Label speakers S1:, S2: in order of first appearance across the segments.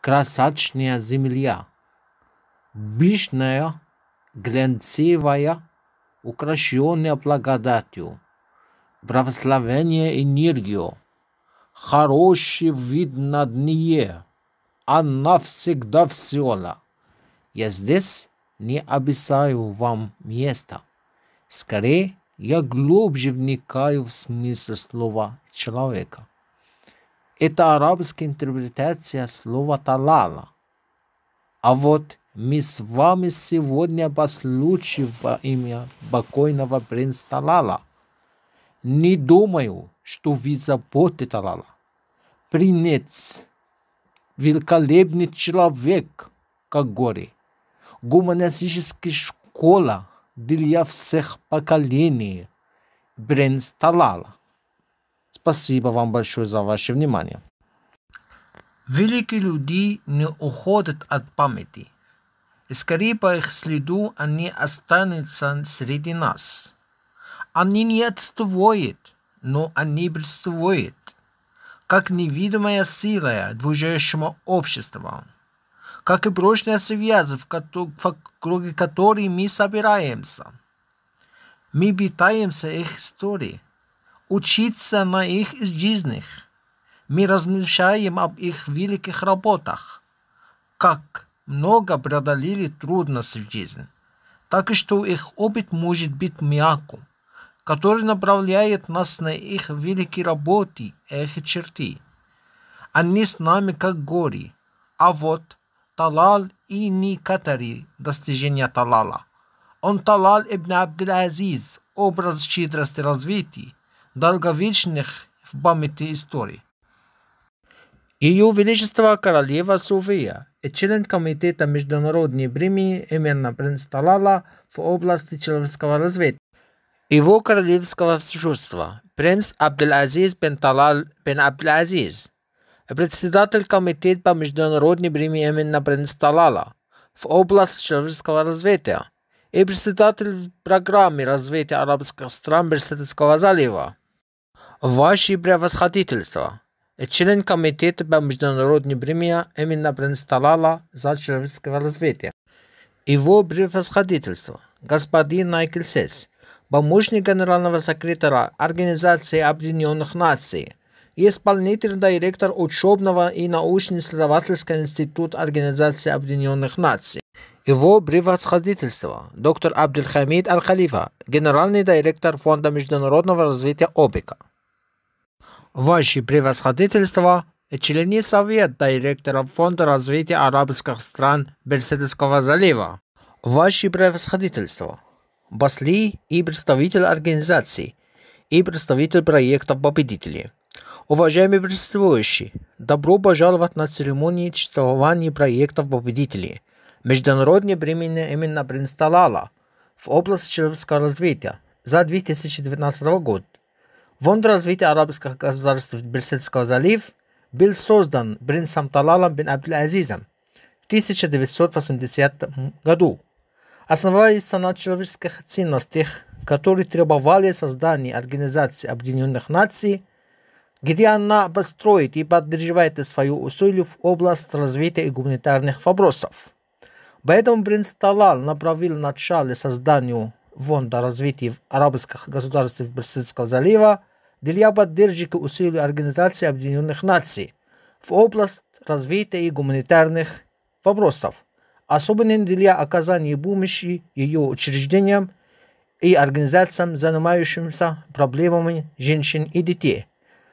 S1: красочная земля, бежная, глянцевая, украшенная благодатью, православение энергию, хороший вид на дне, она всегда в всела. Я здесь не описаю вам места, Скорее, я глубже вникаю в смысл слова человека. Это арабская интерпретация слова «талала». А вот мы с вами сегодня по случаю во имя покойного принца Талала. Не думаю, что вы заботы Талала. Принец, великолепный человек, как горе, гуманистическая школа для всех поколений, принц Талала. Спасибо вам большое за ваше внимание. Великие люди не уходят от памяти. Скорее по их следу они останутся среди нас. Они не отстывают, но они представляют, как невидимая сила движущего общества, как и прочная связь, в круге которой мы собираемся. Мы питаемся их историей, учиться на их жизнях. Мы размышляем об их великих работах, как много преодолели трудности в жизни, так что их опыт может быть мягким, который направляет нас на их великие работы, их черты. Они с нами как горе, а вот Талал и Никатари достижения Талала. Он Талал ибн Абдул-Азиз, образ щедрости развития, долговечных в памяти истории. Ее Величество Королева София е член Комитета международной премии именно принц Талала в области человеческого развития. Его королевского существа принц Абдул-Азиз бен Талал бен Абдул-Азиз, председатель Комитета по международной премии именно принц Талала в области человеческого развития и председатель программы развития арабских стран Берсетского залива. Ваше превосходительство, член Комитета по международной премии именно предстояла за человеческое развитие. Его превосходительство, господин Найкельсес, помощник генерального секретаря Организации Объединенных Наций, и исполнительный директор учебного и научно-исследовательского института Организации Объединенных Наций. Его превосходительство, доктор Абдельхамид Аль-Халифа, генеральный директор Фонда международного развития ОБИКа. Ваше превосходительство, члены Совета директоров Фонда развития арабских стран Берседского залива. Ваше превосходительство, Басли и представитель организации и представитель проекта победителей, Уважаемые присутствующие, добро пожаловать на церемонии чествования проектов победителей Международная премия именно Принсталала в области человеческого развития за 2019 год. Фонд развития арабских государств Персидского залива был создан принцем Талалом бин Абдул-Азизом в 1980 году. Основываясь на человеческих ценностях, которые требовали создания Организации Объединенных Наций, где она построит и поддерживает свою усилию в области развития и гуманитарных вопросов. Поэтому принц Талал направил начало созданию фонда развития арабских государств Персидского залива для поддержки усилий Организации Объединенных Наций в область развития и гуманитарных вопросов, особенно для оказания помощи ее учреждениям и организациям, занимающимся проблемами женщин и детей.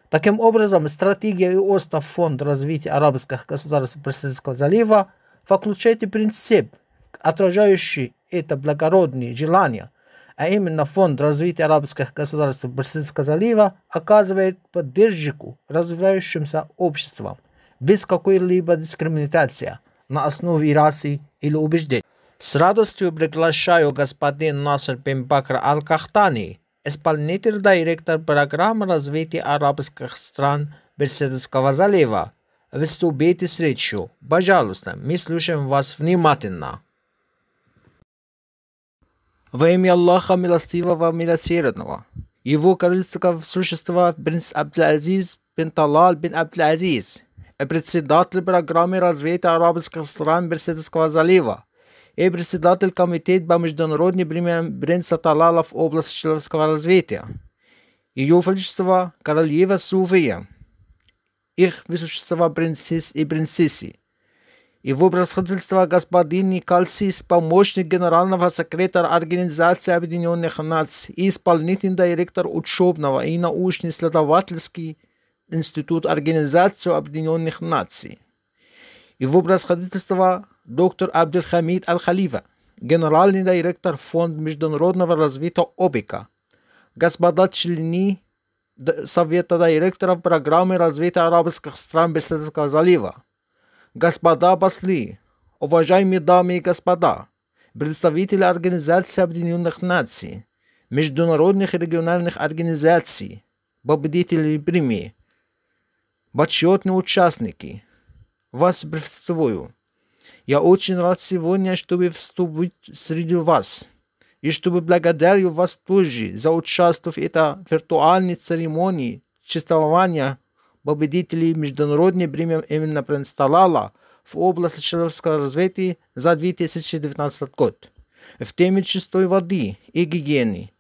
S1: Таким образом, стратегия и остров Фонд развития арабских государств Персидского залива включает принцип, отражающий это благородное желание а именно Фонд развития арабских государств Персидского залива, оказывает поддержку развивающимся обществам без какой-либо дискриминации на основе расы или убеждений. С радостью приглашаю господин Наср Бимбакр Аль-Кахтани, исполнитель директор программы развития арабских стран Персидского залива. Выступите с речью. Пожалуйста, мы слушаем вас внимательно. Во имя Аллаха Милостивого Милосердного. Его королевского существа принц Абдул-Азиз бин Талал бин Абдул-Азиз, председатель программы развития арабских стран Берсидского залива и председатель комитета по международной принца Талала в области человеческого развития. Ее Величество Королева Суфия, их высущества принцесс и принцессы, и Его превосходительство господин Никальсис, помощник генерального секретаря Организации Объединенных Наций и исполнительный директор учебного и научно-исследовательский институт Организации Объединенных Наций. И Его превосходительство доктор Абдельхамид Аль-Халифа, генеральный директор Фонда международного развития ОБИКа, господа члены Совета директоров программы развития арабских стран Бесседского залива, Господа послы, уважаемые дамы и господа, представители Организации Объединенных Наций, международных и региональных организаций, победители премии, почетные участники, вас приветствую. Я очень рад сегодня, чтобы вступить среди вас, и чтобы благодарю вас тоже за участие в этой виртуальной церемонии чествования победителей международной премии именно представляла в области человеческого развития за 2019 год. В теме чистой воды и гигиены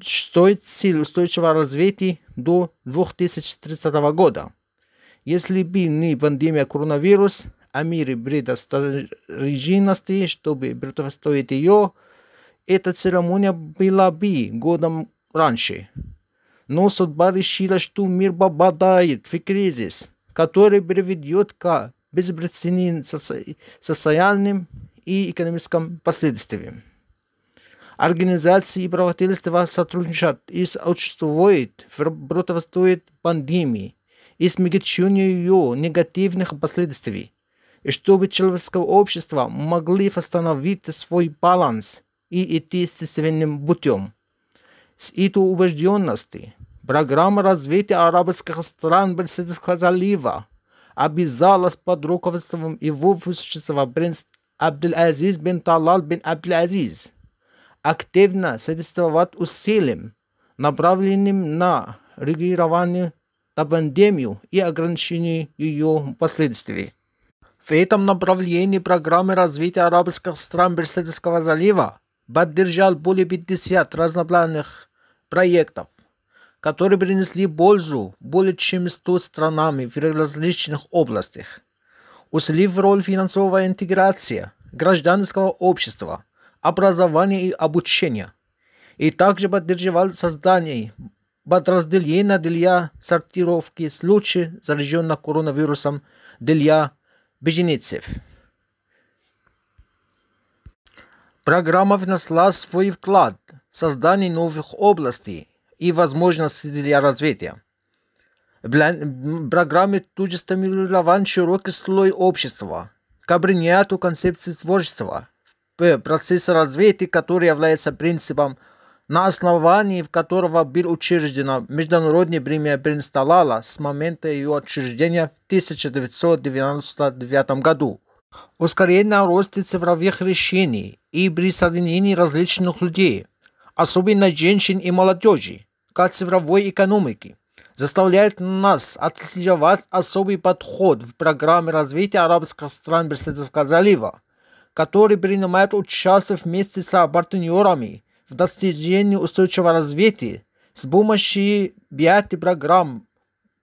S1: стоит цель устойчивого развития до 2030 года. Если бы не пандемия коронавируса, а меры предосторожности, чтобы противостоять ее, эта церемония была бы годом раньше но судьба решила, что мир попадает в кризис, который приведет к беспрецедентным социальным и экономическим последствиям. Организации и правительства сотрудничают и существуют в противостоит пандемии и смягчению ее негативных последствий, и чтобы человеческое общество могли восстановить свой баланс и идти естественным путем с этой убежденностью. Программа развития арабских стран Персидского залива обязалась под руководством его высочества принц Абдул-Азиз бин Талал бин Абдул-Азиз активно содействовать усилиям, направленным на регулирование на пандемию и ограничение ее последствий. В этом направлении программы развития арабских стран Берседского залива поддержал более 50 разноплановых проектов, которые принесли пользу более чем 100 странам в различных областях, усилив роль финансового интеграции, гражданского общества, образования и обучения, и также поддерживал создание подразделения для сортировки случаев, зараженных коронавирусом для беженцев. Программа внесла свой вклад в создание новых областей и возможностей для развития. Программе тут же стимулирован широкий слой общества к принятию концепции творчества, процесса развития, который является принципом, на основании которого был учрежден Международный премия Принсталала с момента ее учреждения в 1999 году – Ускоренно росте цифровых решений и присоединение различных людей, особенно женщин и молодежи, к цифровой экономике, заставляет нас отслеживать особый подход в программе развития арабских стран Персидского залива, который принимает участие вместе с партнерами в достижении устойчивого развития с помощью пяти программ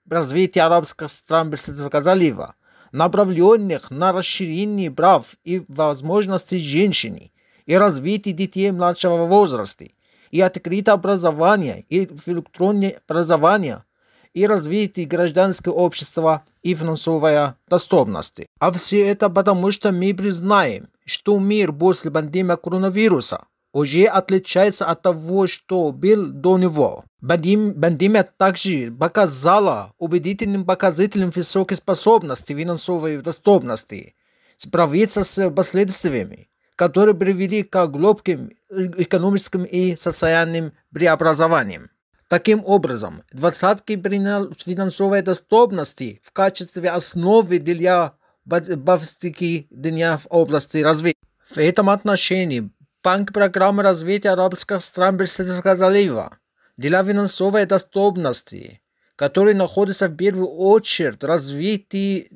S1: развития арабских стран Персидского залива – направленных на расширение прав и возможностей женщин и развитие детей младшего возраста, и открытое образование и электронное образование – и развитие гражданского общества и финансовая доступность. А все это потому, что мы признаем, что мир после пандемии коронавируса уже отличается от того, что был до него. Бандимия также показала убедительным показателем высокой способности финансовой доступности справиться с последствиями, которые привели к глубоким экономическим и социальным преобразованиям. Таким образом, двадцатки принял финансовой доступности в качестве основы для повестки дня в области развития. В этом отношении банк программы развития арабских стран Персидского залива для финансовой доступности, которые находятся в первую очередь в развитии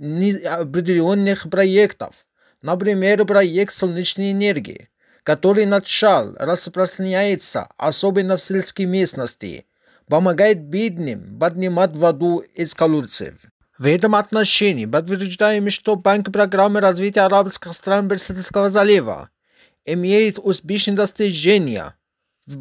S1: определенных проектов, например, проект солнечной энергии, который начал распространяется особенно в сельской местности, помогает бедным поднимать воду из колодцев. В этом отношении подтверждаем, что Банк программы развития арабских стран Персидского залива имеет успешные достижения –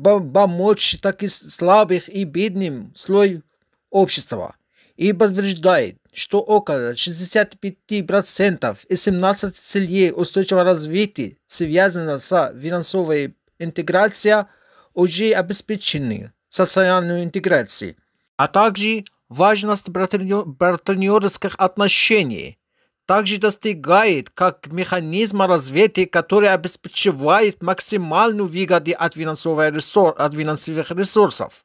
S1: помочь так и слабых и бедным слой общества и подтверждает, что около 65% 17 целей устойчивого развития связано с финансовой интеграцией уже обеспечены социальной интеграцией, а также важность партнерских отношений также достигает как механизма развития, который обеспечивает максимальную выгоду от финансовых, от финансовых ресурсов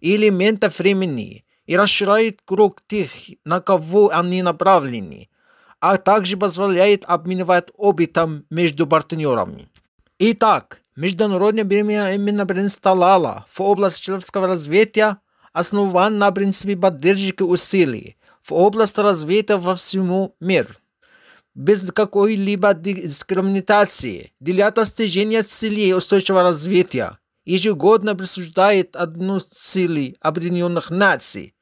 S1: и элементов времени и расширяет круг тех, на кого они направлены, а также позволяет обменивать опытом между партнерами. Итак, Международная именно предоставляла в области человеческого развития основан на принципе поддержки усилий, в область развита во всему миру, без какой-либо дискриминации, для достижения целей устойчивого развития, ежегодно присуждает одну цели Объединенных Наций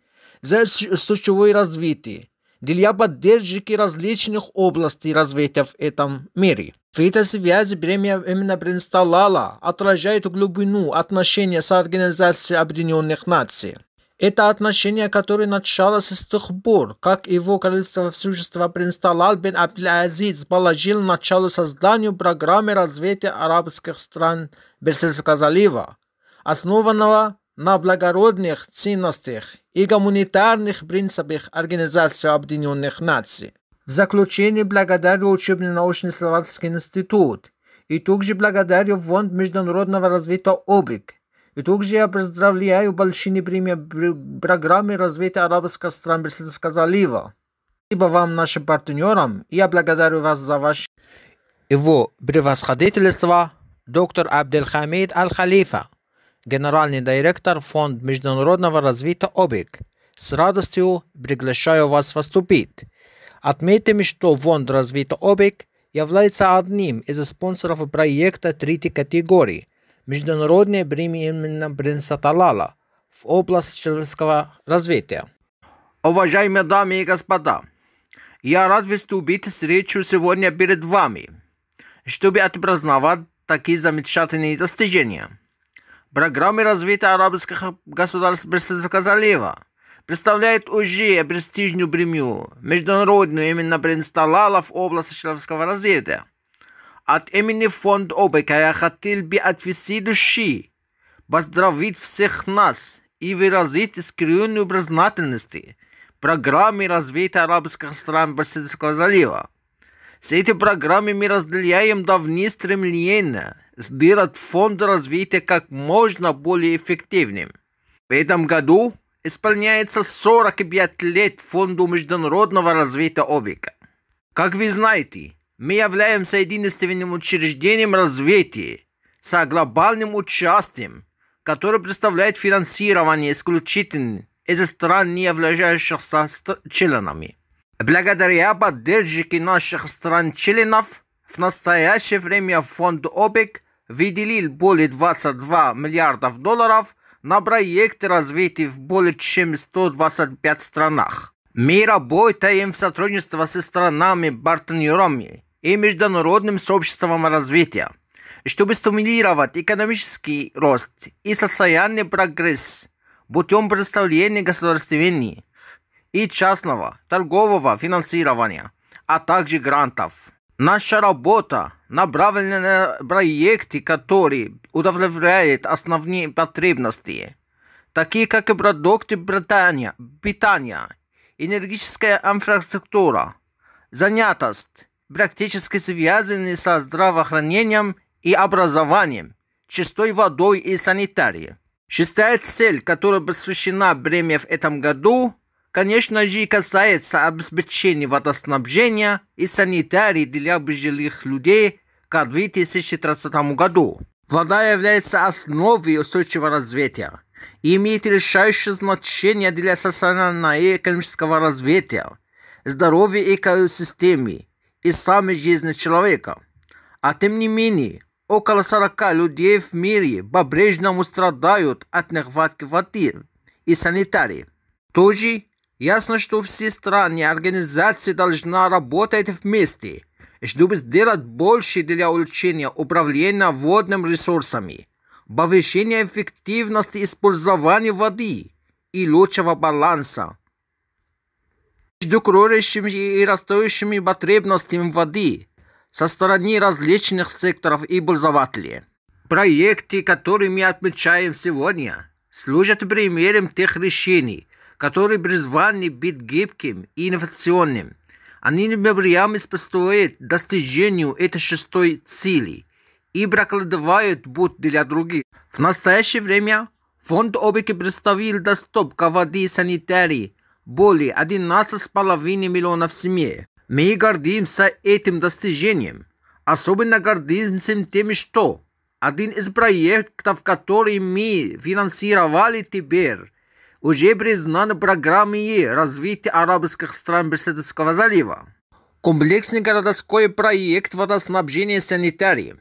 S1: за устойчивое развитие для поддержки различных областей развития в этом мире. В этой связи премия именно Бринсталала отражает глубину отношения с Организацией Объединенных Наций. Это отношение, которое началось с тех пор, как его королевство существа принц Талал бен Абдул-Азиз положил начало созданию программы развития арабских стран Берсельского залива, основанного на благородных ценностях и гуманитарных принципах Организации Объединенных Наций. В заключение благодарю учебный научный исследовательский институт и также благодарю Фонд международного развития ОБРИК и также я поздравляю большие премии программы развития арабского стран Бельского залива. Спасибо вам, нашим партнерам, и я благодарю вас за ваше его превосходительство доктор Абдельхамид Аль-Халифа, генеральный директор Фонд международного развития ОБИК. С радостью приглашаю вас выступить. Отметим, что Фонд развития ОБИК является одним из спонсоров проекта третьей категории – международное бременно Бринсаталала в область человеческого развития. Уважаемые дамы и господа, я рад выступить с речью сегодня перед вами, чтобы отпраздновать такие замечательные достижения. Программа развития арабских государств Персидского залива представляет уже престижную премию международную именно Бринсталала в области человеческого развития – от имени фонда ОБК я хотел бы от всей души поздравить всех нас и выразить искреннюю признательность программе развития арабских стран Персидского залива. С этой программой мы разделяем давние стремления сделать фонд развития как можно более эффективным. В этом году исполняется 45 лет фонду международного развития ОБИКа. Как вы знаете, мы являемся единственным учреждением развития с глобальным участием, которое представляет финансирование исключительно из стран, не являющихся членами. Благодаря поддержке наших стран-членов в настоящее время фонд ОПЕК выделил более 22 миллиардов долларов на проекты развития в более чем 125 странах. Мы работаем в сотрудничестве со странами-партнерами и международным сообществом развития, чтобы стимулировать экономический рост и социальный прогресс путем представления государственного и частного торгового финансирования, а также грантов. Наша работа направлена на проекты, которые удовлетворяют основные потребности, такие как продукты питания, питания энергетическая инфраструктура, занятость, практически связаны со здравоохранением и образованием, чистой водой и санитарией. Шестая цель, которая посвящена бремя в этом году, конечно же, касается обеспечения водоснабжения и санитарии для обжилых людей к 2030 году. Вода является основой устойчивого развития и имеет решающее значение для социально-экономического развития, здоровья экосистемы, и самой жизни человека. А тем не менее, около 40 людей в мире по-прежнему страдают от нехватки воды и санитарии. Тоже ясно, что все страны и организации должны работать вместе, чтобы сделать больше для улучшения управления водными ресурсами, повышения эффективности использования воды и лучшего баланса декорирующими и растущими потребностями воды со стороны различных секторов и пользователей. Проекты, которые мы отмечаем сегодня, служат примером тех решений, которые призваны быть гибким и инновационным. Они непрерывно способствуют достижению этой шестой цели и прокладывают путь для других. В настоящее время фонд Обики представил доступ к воде и санитарии более 11,5 миллионов семей. Мы гордимся этим достижением. Особенно гордимся тем, что один из проектов, который мы финансировали теперь, уже признан программой развития арабских стран Персидского залива. Комплексный городской проект водоснабжения санитарии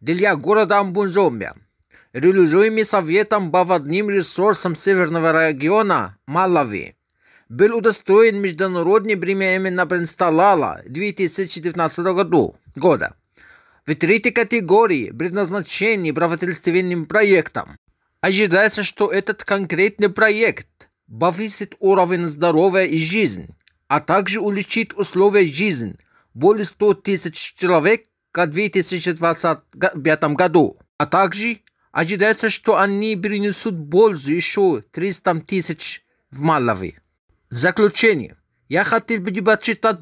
S1: для города Амбунзомбия, реализуемый Советом по водным ресурсам Северного региона Малави был удостоен международной премии Напренсталала 2019 года в третьей категории предназначении правительственным проектам. Ожидается, что этот конкретный проект повысит уровень здоровья и жизни, а также улучшит условия жизни более 100 тысяч человек к 2025 году. А также ожидается, что они принесут пользу еще 300 тысяч в Малави. В заключение, я хотел бы почитать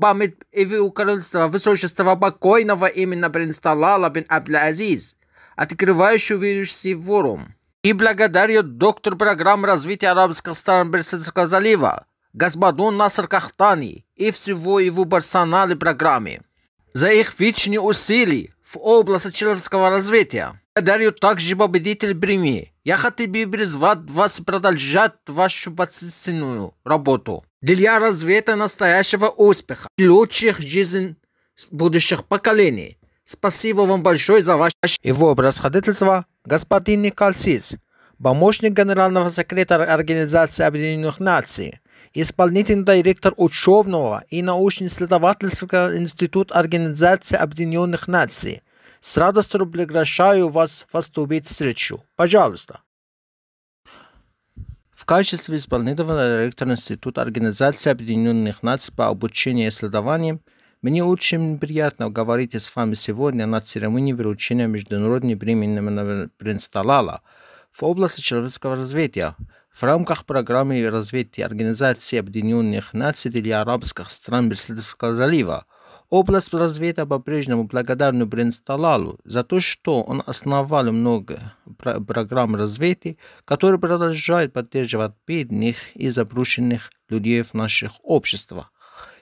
S1: память его королевства высочества покойного именно бен Сталала бен Абдул-Азиз, открывающего верующий форум. И благодарю доктор программ развития Арабского стран Берсетского залива, господу Наср Кахтани и всего его персонала программы за их вечные усилия в области человеческого развития. Благодарю также победитель премии я хотел призвать вас продолжать вашу бацильную работу. Для развития настоящего успеха и лучших жизней будущих поколений. Спасибо вам большое за ваше... Его превосходительство, господин Николсис, помощник генерального секретаря Организации Объединенных Наций, исполнительный директор учебного и научно-исследовательского института Организации Объединенных Наций, с радостью приглашаю вас выступить встречу. Пожалуйста. В качестве исполнительного директора Института Организации Объединенных Наций по обучению и исследованиям мне очень приятно говорить с вами сегодня на церемонии вручения Международной премии Принсталала в области человеческого развития в рамках программы развития Организации Объединенных Наций для арабских стран Берсельского залива – Область развития по-прежнему благодарна Бринсталалу за то, что он основал много программ развития, которые продолжают поддерживать бедных и заброшенных людей в наших обществах.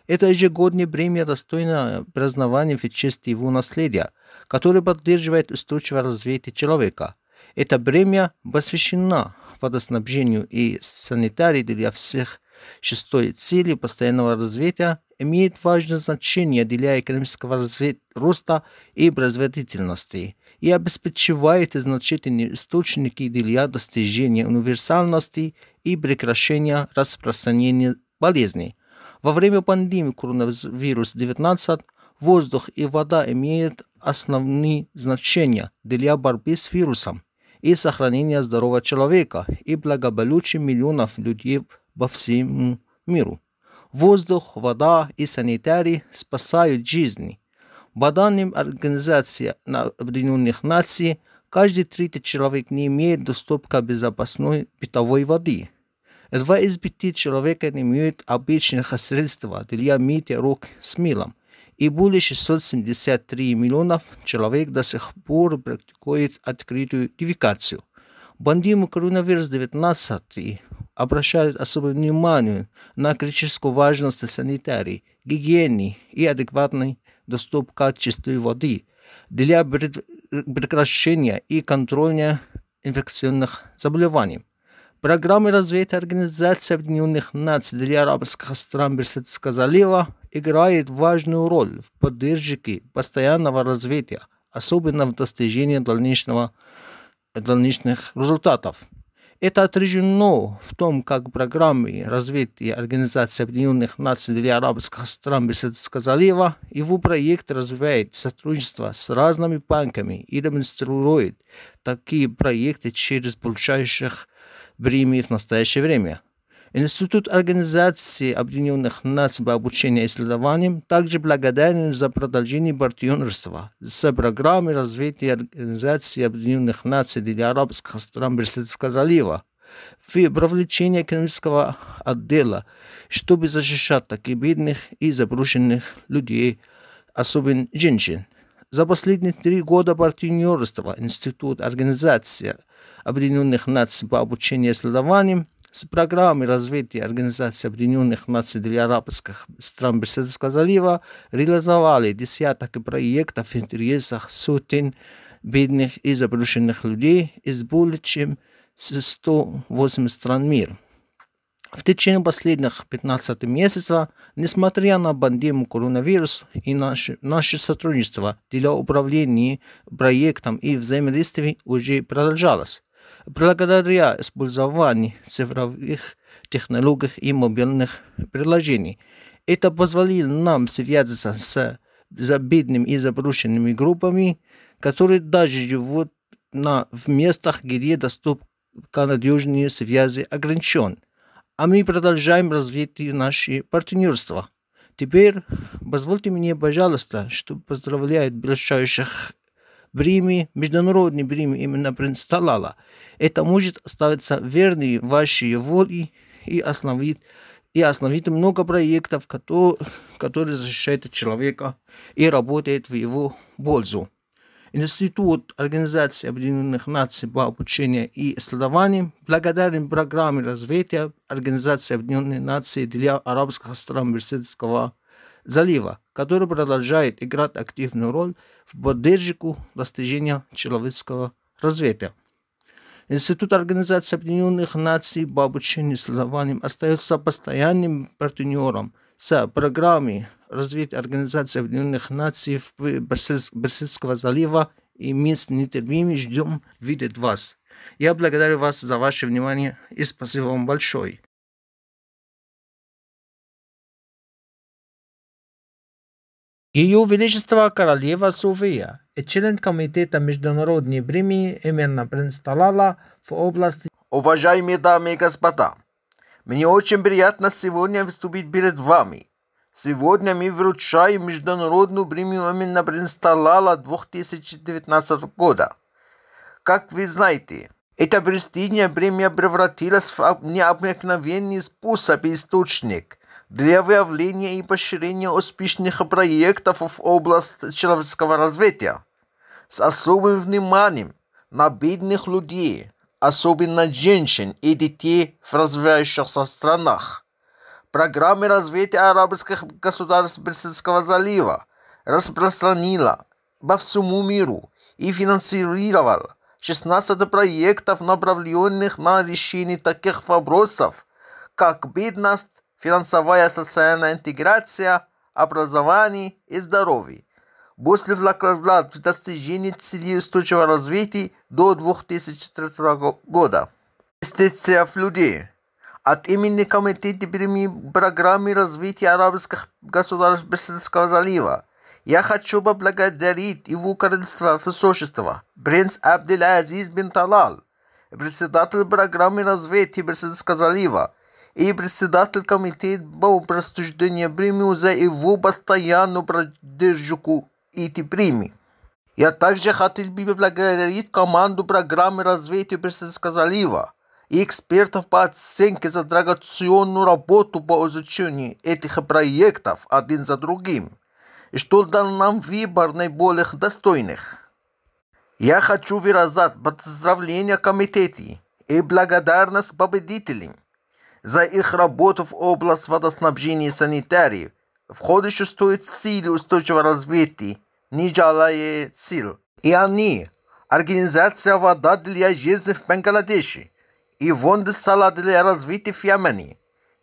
S1: Это ежегодное премия достойна празднования в честь его наследия, которое поддерживает устойчивое развитие человека. Эта премия посвящена водоснабжению и санитарии для всех шестой цели постоянного развития имеет важное значение для экономического развит... роста и производительности и обеспечивает значительные источники для достижения универсальности и прекращения распространения болезней. Во время пандемии коронавирус-19 воздух и вода имеют основные значения для борьбы с вирусом и сохранения здоровья человека и благополучия миллионов людей во всем миру. Воздух, вода и санитарии спасают жизни. По данным Организации Объединенных Наций, каждый третий человек не имеет доступа к безопасной питьевой воде. Два из пяти человек не имеют обычных средств для мытья рук с мылом. и более 673 миллионов человек до сих пор практикуют открытую дефекацию. Бандиму коронавирус-19 обращают особое внимание на критическую важность санитарии, гигиены и адекватный доступ к качеству воды для прекращения и контроля инфекционных заболеваний. Программы развития Организации Объединенных Наций для арабских стран Персидского залива играет важную роль в поддержке постоянного развития, особенно в достижении дальнейшего, дальнейших результатов. Это отражено в том, как программы развития Организации Объединенных Наций для арабских стран Бесадского залива, его проект развивает сотрудничество с разными банками и демонстрирует такие проекты через получающих премии в настоящее время – Институт Организации Объединенных Наций по обучению и исследованиям также благодарен за продолжение партнерства с программой развития Организации Объединенных Наций для арабских стран Персидского залива в привлечении экономического отдела, чтобы защищать таких бедных и заброшенных людей, особенно женщин. За последние три года партнерства Институт Организации Объединенных Наций по обучению и исследованиям с программой развития Организации Объединенных Наций для арабских стран Персидского залива реализовали десяток проектов в интересах сотен бедных и заброшенных людей из более чем 108 стран мира. В течение последних 15 месяцев, несмотря на пандемию коронавирус и наше, наше сотрудничество для управления проектом и взаимодействия уже продолжалось благодаря использованию цифровых технологий и мобильных приложений. Это позволило нам связаться с забитными и заброшенными группами, которые даже живут на, в местах, где доступ к надежной связи ограничен. А мы продолжаем развитие наши партнерства. Теперь позвольте мне, пожалуйста, чтобы поздравляет ближайших бремя, международное бремя именно предстояло. Это может оставаться верной вашей воле и остановить и остановить много проектов, которые, которые защищают человека и работают в его пользу. Институт Организации Объединенных Наций по обучению и исследованиям благодарен программе развития Организации Объединенных Наций для арабских стран Мерседского залива, который продолжает играть активную роль в поддержку достижения человеческого развития. Институт Организации Объединенных Наций по обучению исследованиям остается постоянным партнером с программой развития Организации Объединенных Наций в Персидского залива и мы с нетерпением ждем видеть вас. Я благодарю вас за ваше внимание и спасибо вам большое. Ее Величество Королева София и член Комитета Международной премии именно принц Талала в области... Уважаемые дамы и господа, мне очень приятно сегодня выступить перед вами. Сегодня мы вручаем Международную премию именно принц Талала 2019 года. Как вы знаете, эта престижная премия превратилась в необыкновенный способ и источник – для выявления и поощрения успешных проектов в области человеческого развития с особым вниманием на бедных людей, особенно женщин и детей в развивающихся странах. Программа развития арабских государств Персидского залива распространила по всему миру и финансировала 16 проектов, направленных на решение таких вопросов, как бедность, финансовая социальная интеграция, образование и здоровье. После вклад в достижение целей устойчивого развития до 2030 года. Инвестиция в людей. От имени Комитета премии программы развития арабских государств Персидского залива я хочу поблагодарить его королевство высочество, принц Абдель-Азиз бин Талал, председатель программы развития Персидского залива, и председатель комитета по присуждению премии за его постоянную поддержку эти премии. Я также хотел бы поблагодарить команду программы развития Персидского залива и экспертов по оценке за драгоценную работу по изучению этих проектов один за другим, что дал нам выбор наиболее достойных. Я хочу выразить поздравления комитете и благодарность победителям за их работу в области водоснабжения и санитарии. В ходе шестой силы устойчивого развития, не жалая сил. И они – организация «Вода для жизни в Бангладеше» и «Фонд Сала для развития в Йемене»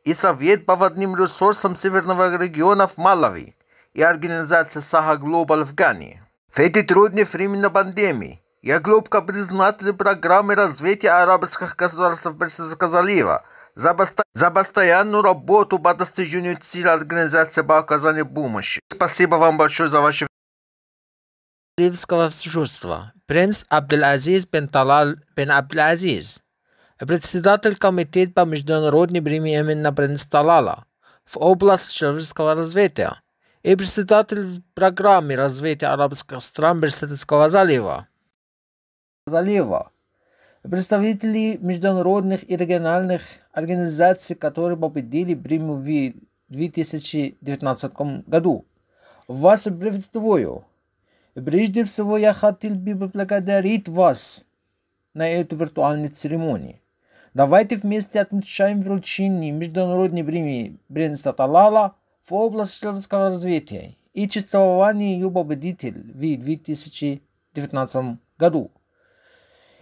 S1: и Совет по водным ресурсам Северного региона в Малави и организация «Саха Глобал» в Гане. В эти трудные времена пандемии я глубоко признателен программе развития арабских государств Персидского залива – за постоянную работу по достижению цели организации по оказанию помощи. Спасибо вам большое за ваше Ливского дежурства. Принц Абдул-Азиз бен Талал бен Абдул-Азиз. Председатель комитета по международной премии на принц Талала в области человеческого развития и председатель программы развития арабских стран Берсетского залива. Залива представители международных и региональных организаций, которые победили премию в 2019 году. Вас приветствую. Прежде всего, я хотел бы поблагодарить вас на эту виртуальную церемонию. Давайте вместе отмечаем вручение международной премии Талала в области человеческого развития и чествование ее победитель в 2019 году.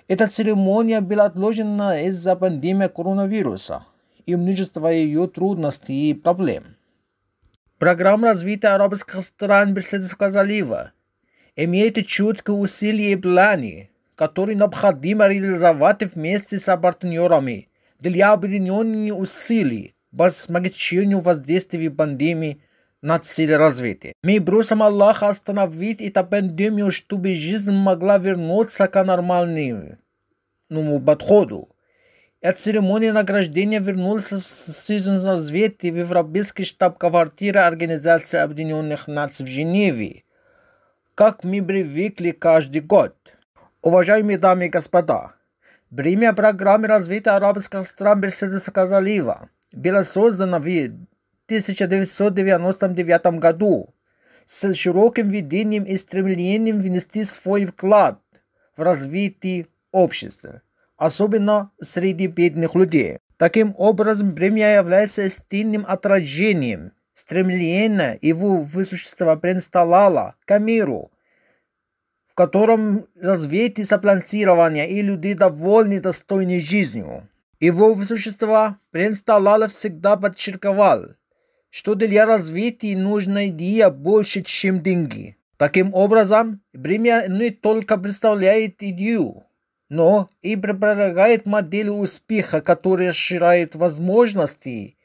S1: Эта церемония была отложена из-за пандемии коронавируса и множества ее трудностей и проблем. Программа развития арабских стран Персидского залива имеет четкие усилия и планы, которые необходимо реализовать вместе с партнерами для объединения усилий по смягчению воздействия пандемии нацили развития. Мы просим Аллаха остановить эту пандемию, чтобы жизнь могла вернуться к нормальному ну, подходу. От церемонии награждения вернулся в сезон развития в Европейский штаб квартиры Организации Объединенных Наций в Женеве, как мы привыкли каждый год. Уважаемые дамы и господа, время программы развития арабских стран Берседеса Казалива было создано в 1999 году с широким видением и стремлением внести свой вклад в развитие общества, особенно среди бедных людей. Таким образом, премия является стильным отражением стремления его высуществования стала к миру, в котором развитие сопланирования и люди довольны достойной жизнью. Его высущество Принц Талала всегда подчеркивал что для развития нужна идея больше, чем деньги. Таким образом, время не только представляет идею, но и предлагает модель успеха, которая расширяет возможности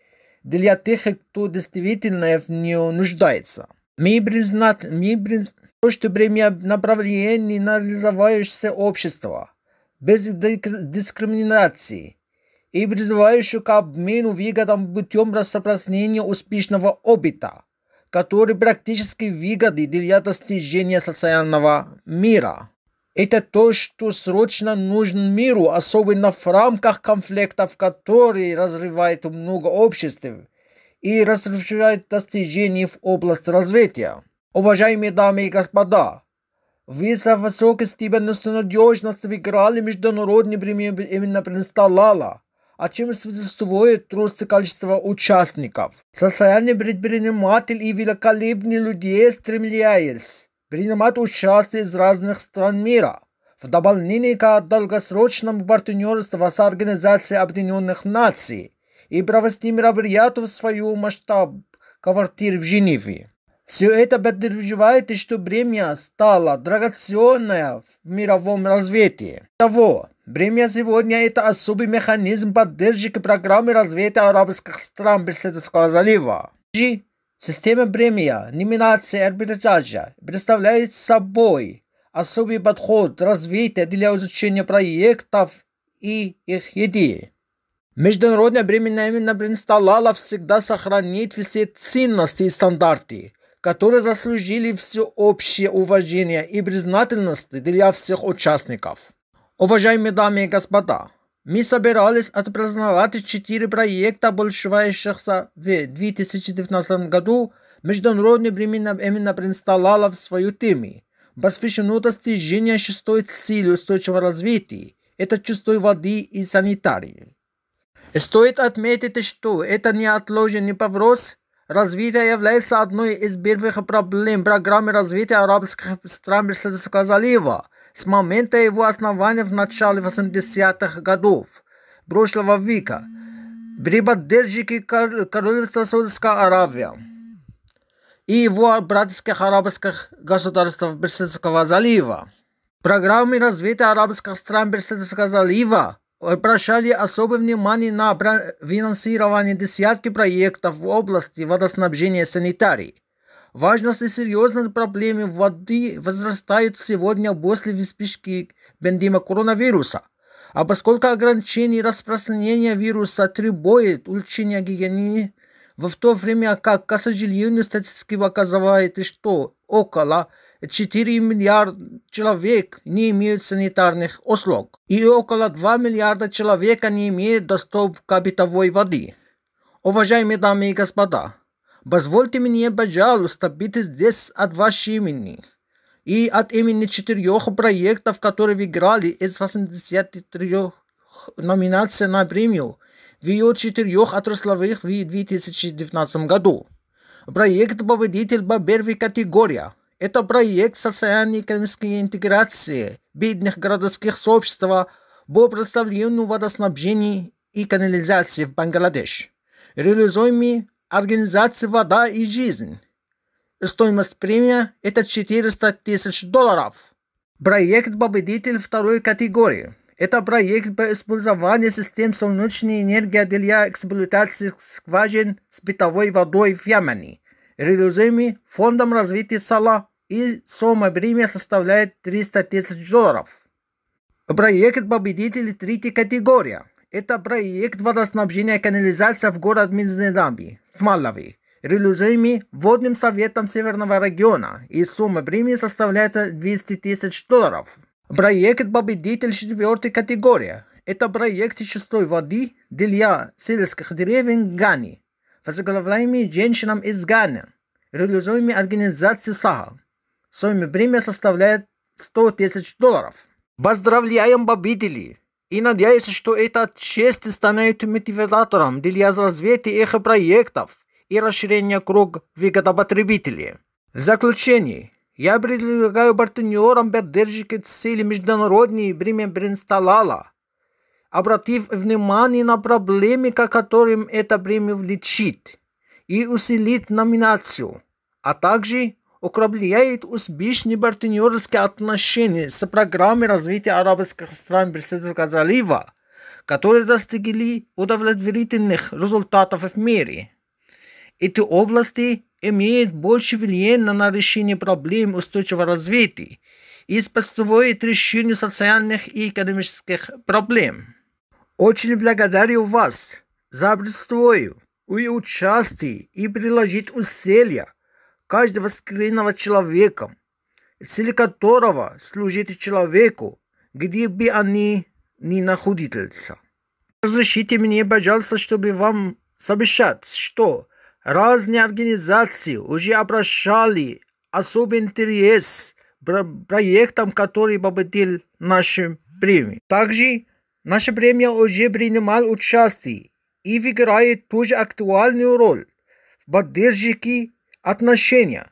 S1: для тех, кто действительно в нее нуждается. Мы признаем, мы приз... то, что время направлений на развивающееся общество, без дискриминации – и призывающую к обмену выгодам путем распространения успешного опыта, который практически выгоды для достижения социального мира. Это то, что срочно нужно миру, особенно в рамках конфликтов, которые разрывают много обществ и разрушают достижения в области развития. Уважаемые дамы и господа, вы со высокой степенностью надежности выиграли международный премию именно Принсталала о а чем свидетельствует рост количества участников. Социальные предприниматель и великолепные люди стремляясь принимать участие из разных стран мира. В дополнение к долгосрочному партнерству с Организацией Объединенных Наций и провести мероприятие в свою масштаб квартир в Женеве. Все это подтверждает, что бремя стало драгоценное в мировом развитии. Того, Бремя сегодня – это особый механизм поддержки программы развития арабских стран Бесследовского залива. G. Система бремя, номинации арбитража представляет собой особый подход развития для изучения проектов и их идей. Международная бременная именно стала всегда сохранить все ценности и стандарты, которые заслужили всеобщее уважение и признательность для всех участников. Уважаемые дамы и господа, мы собирались отпраздновать четыре проекта, большевающихся в 2019 году. Международный временно именно представляла в свою тему, посвященную достижению шестой цели устойчивого развития – это чистой воды и санитарии. Стоит отметить, что это неотложный вопрос развития является одной из первых проблем программы развития арабских стран Персидского залива – с момента его основания в начале 80-х годов прошлого века прибаддержики королевства Саудовской Аравии и его братских арабских государств Персидского залива. Программы развития арабских стран Персидского залива обращали особое внимание на финансирование десятки проектов в области водоснабжения санитарии. Важность и серьезность проблемы воды возрастает сегодня после вспышки бендима коронавируса. А поскольку ограничение распространения вируса требует улучшения гигиены, в то время как, к сожалению, статистика показывает, что около 4 миллиарда человек не имеют санитарных услуг, и около 2 миллиарда человека не имеют доступ к бытовой воде. Уважаемые дамы и господа, Позвольте мне, пожалуйста, быть здесь от вашего имени и от имени четырех проектов, которые выиграли из 83 номинаций на премию в ее четырех отраслевых в 2019 году. Проект «Победитель» по первой категории – это проект социальной экономической интеграции бедных городских сообществ по представлению водоснабжения и канализации в Бангладеш, реализуемый организации «Вода и жизнь». Стоимость премии – это 400 тысяч долларов. Проект «Победитель» второй категории. Это проект по использованию систем солнечной энергии для эксплуатации скважин с бытовой водой в Йемене. Реализуемый Фондом развития села и сумма премии составляет 300 тысяч долларов. Проект «Победитель» третьей категории. Это проект водоснабжения канализации в город Минзнедамби, в Малави, реализуемый Водным советом Северного региона, и сумма премии составляет 200 тысяч долларов. Проект «Победитель четвертой категории» – это проект чистой воды для сельских деревень Гани, возглавляемый женщинам из Ганы, реализуемый организацией САХА. Сумма премии составляет 100 тысяч долларов. Поздравляем победителей! и надеясь, что эта честь станет мотиватором для развития их проектов и расширения круга выгодопотребителей. В заключение, я предлагаю партнерам поддерживать цели международной бремя Бринсталала, обратив внимание на проблемы, к которым это бремя влечит, и усилить номинацию, а также укрепляет успешные партнерские отношения с программой развития арабских стран Персидского залива, которые достигли удовлетворительных результатов в мире. Эти области имеют больше влияния на решение проблем устойчивого развития и способствует решению социальных и экономических проблем. Очень благодарю вас за обрествую и участие и приложить усилия каждого скрытного человеком, цель которого служить человеку, где бы они ни находились. Разрешите мне, пожалуйста, чтобы вам сообщать, что разные организации уже обращали особый интерес проектам, которые победил наши премии. Также наша премия уже принимала участие и играет тоже актуальную роль в поддержке отношения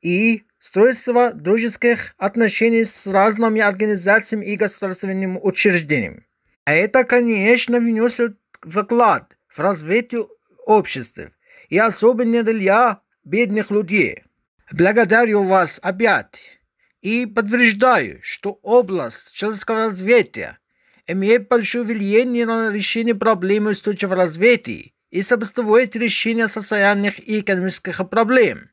S1: и строительство дружеских отношений с разными организациями и государственными учреждениями. А это, конечно, внесет вклад в развитие общества и особенно для бедных людей. Благодарю вас опять и подтверждаю, что область человеческого развития имеет большое влияние на решение проблемы устойчивого развития и сопоставить решение социальных и экономических проблем.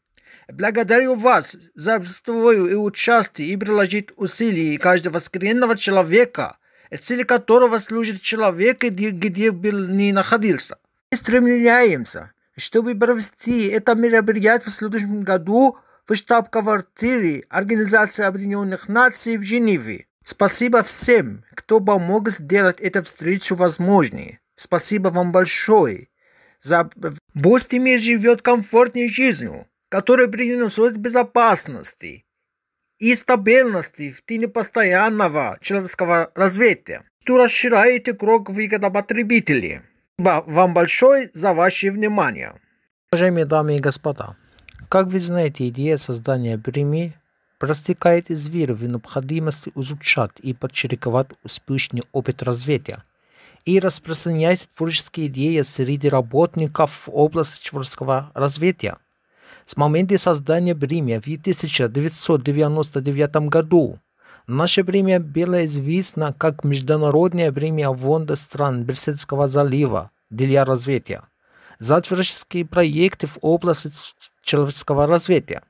S1: Благодарю вас за свое и участие и приложить усилия каждого скринного человека, цель которого служит человек, где бы ни находился. Мы стремляемся, чтобы провести это мероприятие в следующем году в штаб-квартире Организации Объединенных Наций в Женеве. Спасибо всем, кто помог сделать эту встречу возможной. Спасибо вам большое. За... Пусть мир живет комфортной жизнью, которая принесет безопасности и стабильности в тени постоянного человеческого развития, что расширяете круг выгодопотребителей. Вам большое за ваше внимание. Уважаемые дамы и господа, как вы знаете, идея создания премии проистекает из веры в необходимость изучать и подчеркивать успешный опыт развития – и распространять творческие идеи среди работников в области творческого развития. С момента создания Бремя в 1999 году наше Бремя было известно как Международное Бремя фонда стран Берсельского залива для развития за творческие проекты в области человеческого развития.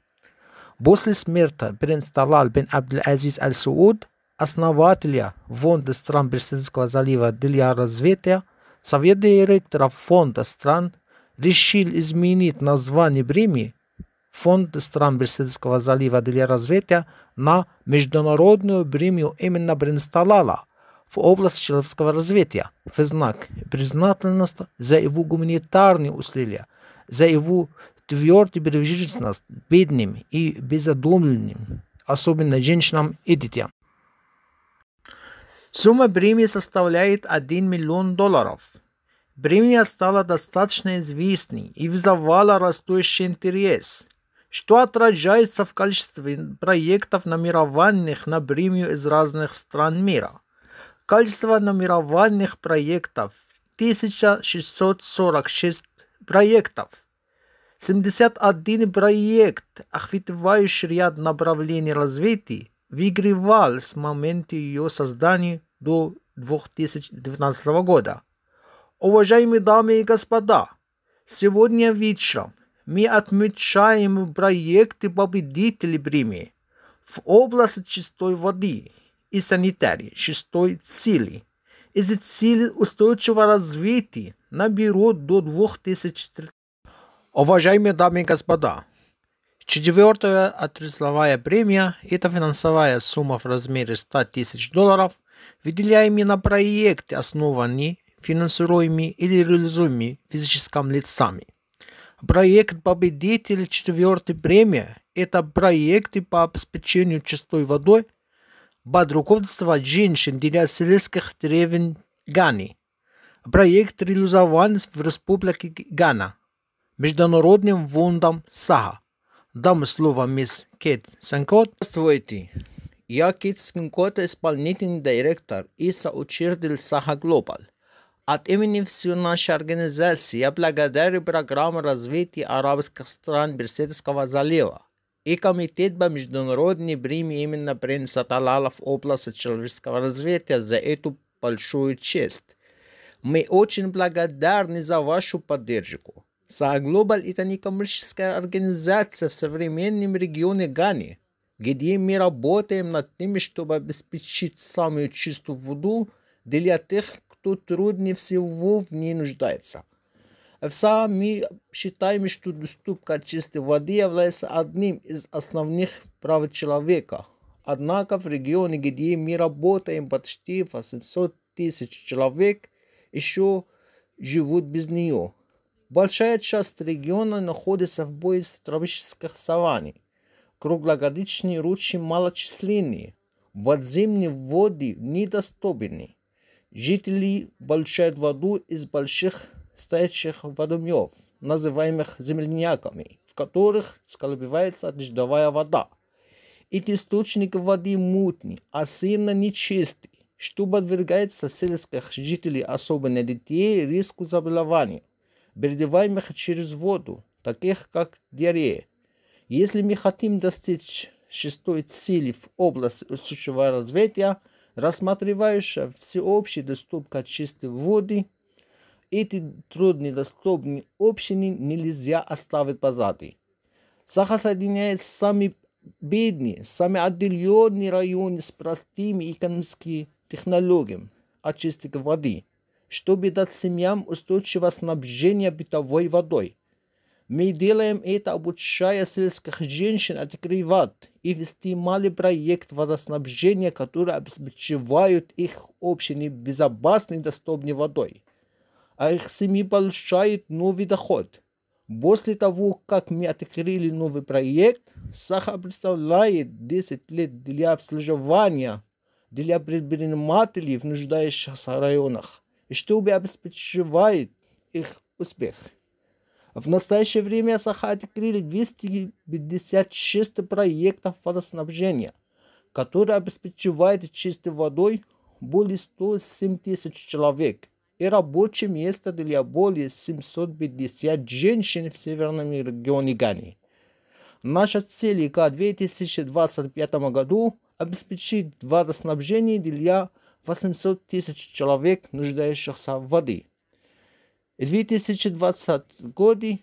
S1: После смерти принца Талал бен Абдель Азиз Аль-Сауд основателя Фонда стран Бесинского залива для развития, Совет директоров Фонда стран решил изменить название премии Фонд стран Бесинского залива для развития на Международную премию именно Бринсталала в область человеческого развития в знак признательности за его гуманитарные усилия, за его твердую приверженность бедным и безодомленным, особенно женщинам и детям. Сумма премии составляет 1 миллион долларов. Премия стала достаточно известной и вызывала растущий интерес, что отражается в количестве проектов номинованных на премию из разных стран мира. Количество номинованных проектов 1646 проектов. 71 проект, охватывающий ряд направлений развития, выигрывал с момента ее создания до 2019 года. Уважаемые дамы и господа, сегодня вечером мы отмечаем проекты победителей премии в области чистой воды и санитарии шестой цели. Из цели устойчивого развития на бюро до 2030. Уважаемые дамы и господа, Четвертая отраслевая премия – это финансовая сумма в размере 100 тысяч долларов, выделяемая на проекты, основанные, финансируемые или реализуемые физическими лицами. Проект победителя четвертой премии – это проекты по обеспечению чистой водой под руководством женщин для сельских деревень Ганы. Проект реализован в Республике Гана Международным фондом САХА дам слово мисс Кит Санкот. Здравствуйте. Я Кит Санкот, исполнительный директор и соучредитель Саха Глобал. От имени всей нашей организации я благодарю программу развития арабских стран Берсетского залива и Комитет по международной премии именно принца Талала в области человеческого развития за эту большую честь. Мы очень благодарны за вашу поддержку. Саа Глобал – это некоммерческая организация в современном регионе Гани, где мы работаем над тем, чтобы обеспечить самую чистую воду для тех, кто труднее всего в ней нуждается. ФСА мы считаем, что доступ к чистой воде является одним из основных прав человека. Однако в регионе, где мы работаем, почти 800 тысяч человек еще живут без нее. Большая часть региона находится в поясе тропических саванны. Круглогодичные ручьи малочисленные, подземные воды недоступны. Жители большают воду из больших стоящих водомьев, называемых земляняками, в которых сколбивается дождевая вода. Эти источники воды мутны, а сильно нечистые, что подвергается сельских жителей, особенно детей, риску заболеваний передаваемых через воду, таких как диарея. Если мы хотим достичь шестой цели в области устойчивого развития, рассматривающая всеобщий доступ к чистой воде, эти труднодоступные общины нельзя оставить позади. Саха соединяет сами бедные, сами отдаленные районы с простыми экономическими технологиями очистки воды – чтобы дать семьям устойчивое снабжение бытовой водой. Мы делаем это, обучая сельских женщин открывать и вести малый проект водоснабжения, который обеспечивает их общины безопасной доступной водой. А их семьи получают новый доход – После того, как мы открыли новый проект, Саха представляет 10 лет для обслуживания для предпринимателей в нуждающихся районах и чтобы обеспечивает их успех. В настоящее время САХА открыли 256 проектов водоснабжения, которые обеспечивают чистой водой более 107 тысяч человек и рабочее место для более 750 женщин в северном регионе Гани. Наша цель к 2025 году обеспечить водоснабжение для 800 тысяч человек, нуждающихся в воде. В 2020 году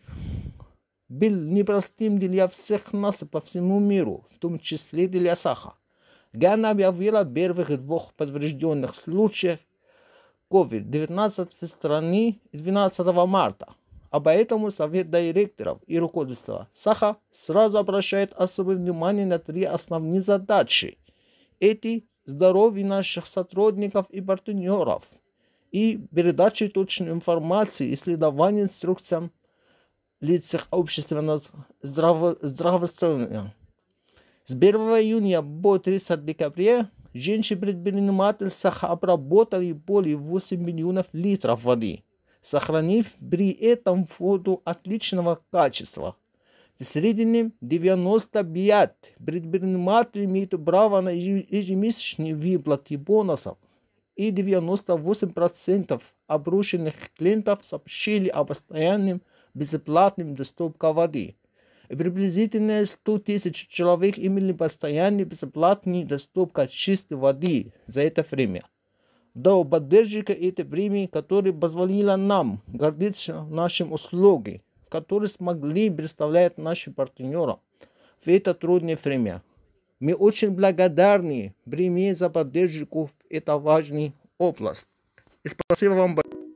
S1: был непростым для всех нас по всему миру, в том числе для Саха. Гана объявила первых двух подтвержденных случаях COVID-19 в стране 12 марта. А поэтому Совет директоров и руководства САХа сразу обращает особое внимание на три основные задачи. Эти здоровье наших сотрудников и партнеров и передачи точной информации и следования инструкциям лицах общественного здраво здравословия. С 1 июня по 30 декабря женщины-предприниматели обработали более 8 миллионов литров воды, сохранив при этом воду отличного качества – в среднем 95 предприниматели имеют право на ежемесячные выплаты бонусов, и 98% обрушенных клиентов сообщили о постоянном бесплатном доступе к воде. И приблизительно 100 тысяч человек имели постоянный бесплатный доступ к чистой воды за это время. До поддержки этой премии, которая позволила нам гордиться нашим услугами которые смогли представлять наши партнеры в это трудное время. Мы очень благодарны Бреме за поддержку в этой важной области. И спасибо вам большое.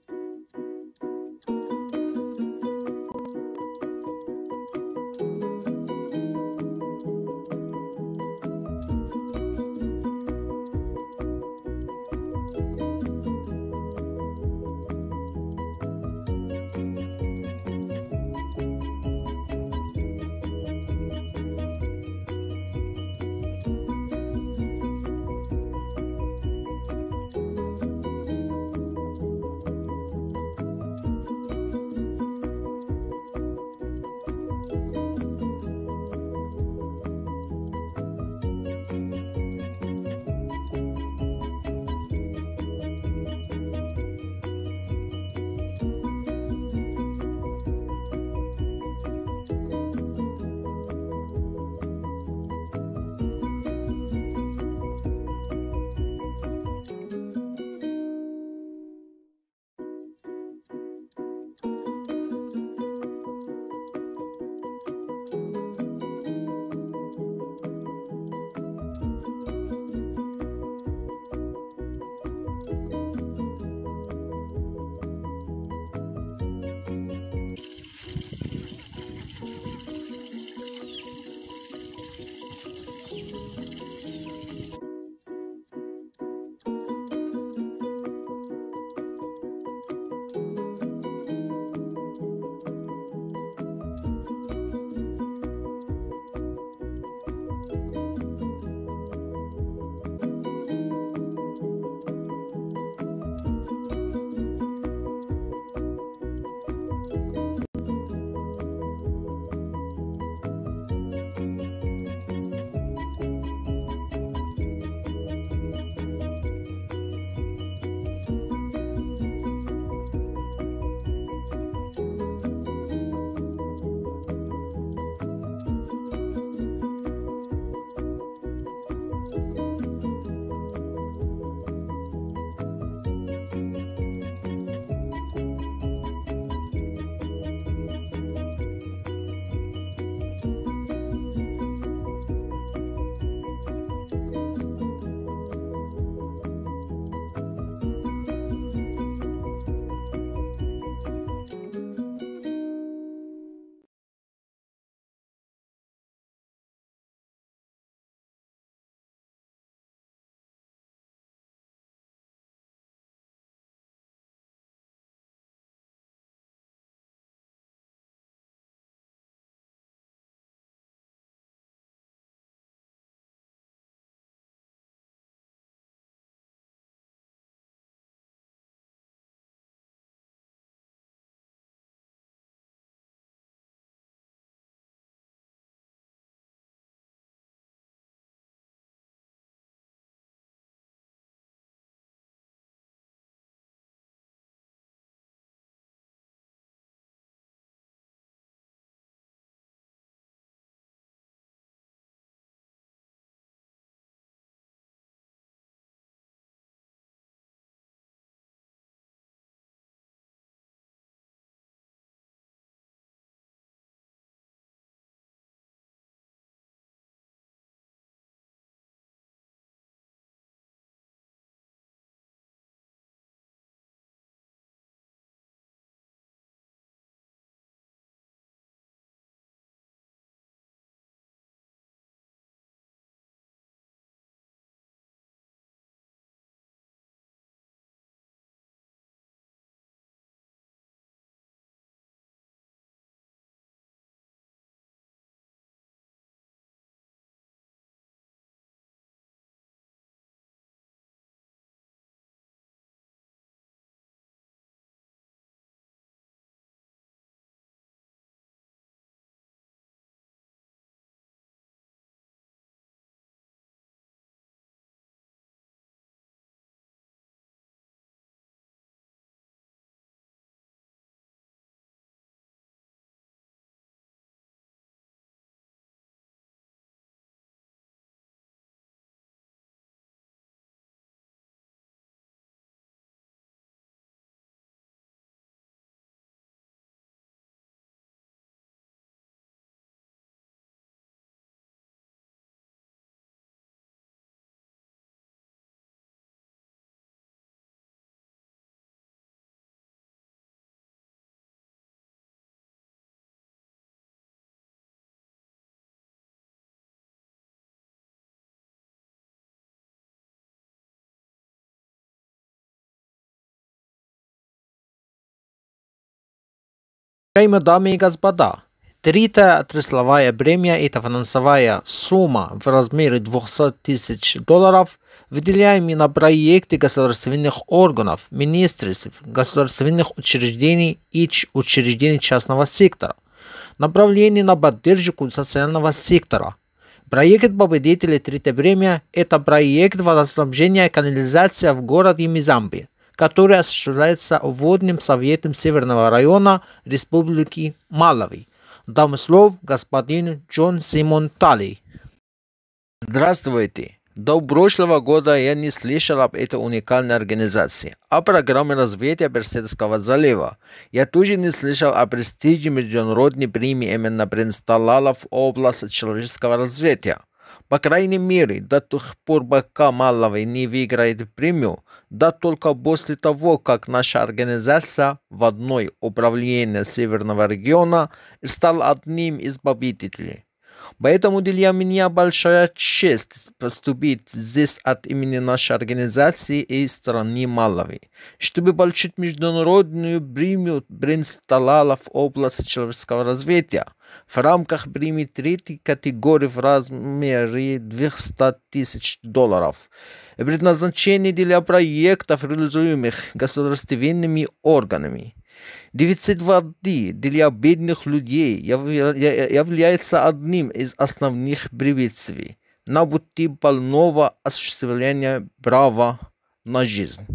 S1: Уважаемые дамы и господа, третье отраслевое бремя – это финансовая сумма в размере 200 тысяч долларов, выделяемая на проекты государственных органов, министерств, государственных учреждений и учреждений частного сектора, направленные на поддержку социального сектора. Проект победителя третьей премии это проект водоснабжения и канализации в городе Мизамби который осуществляется Водным советом Северного района Республики Малави. Дам слов господин Джон Симон Талли. Здравствуйте! До прошлого года я не слышал об этой уникальной организации, о программе развития Персидского залива. Я тоже не слышал о престиже международной премии именно Принсталала в область человеческого развития. По крайней мере, до тех пор, пока Малавы не выиграет премию, да только после того, как наша организация в одной управлении Северного региона стала одним из победителей. Поэтому для меня большая честь поступить здесь от имени нашей организации и страны Малави, чтобы получить международную премию Бринсталала в области человеческого развития – в рамках премии третьей категории в размере 200 тысяч долларов, предназначены для проектов, реализуемых государственными органами. Дефицит воды для бедных людей является одним из основных препятствий на пути полного осуществления права на жизнь.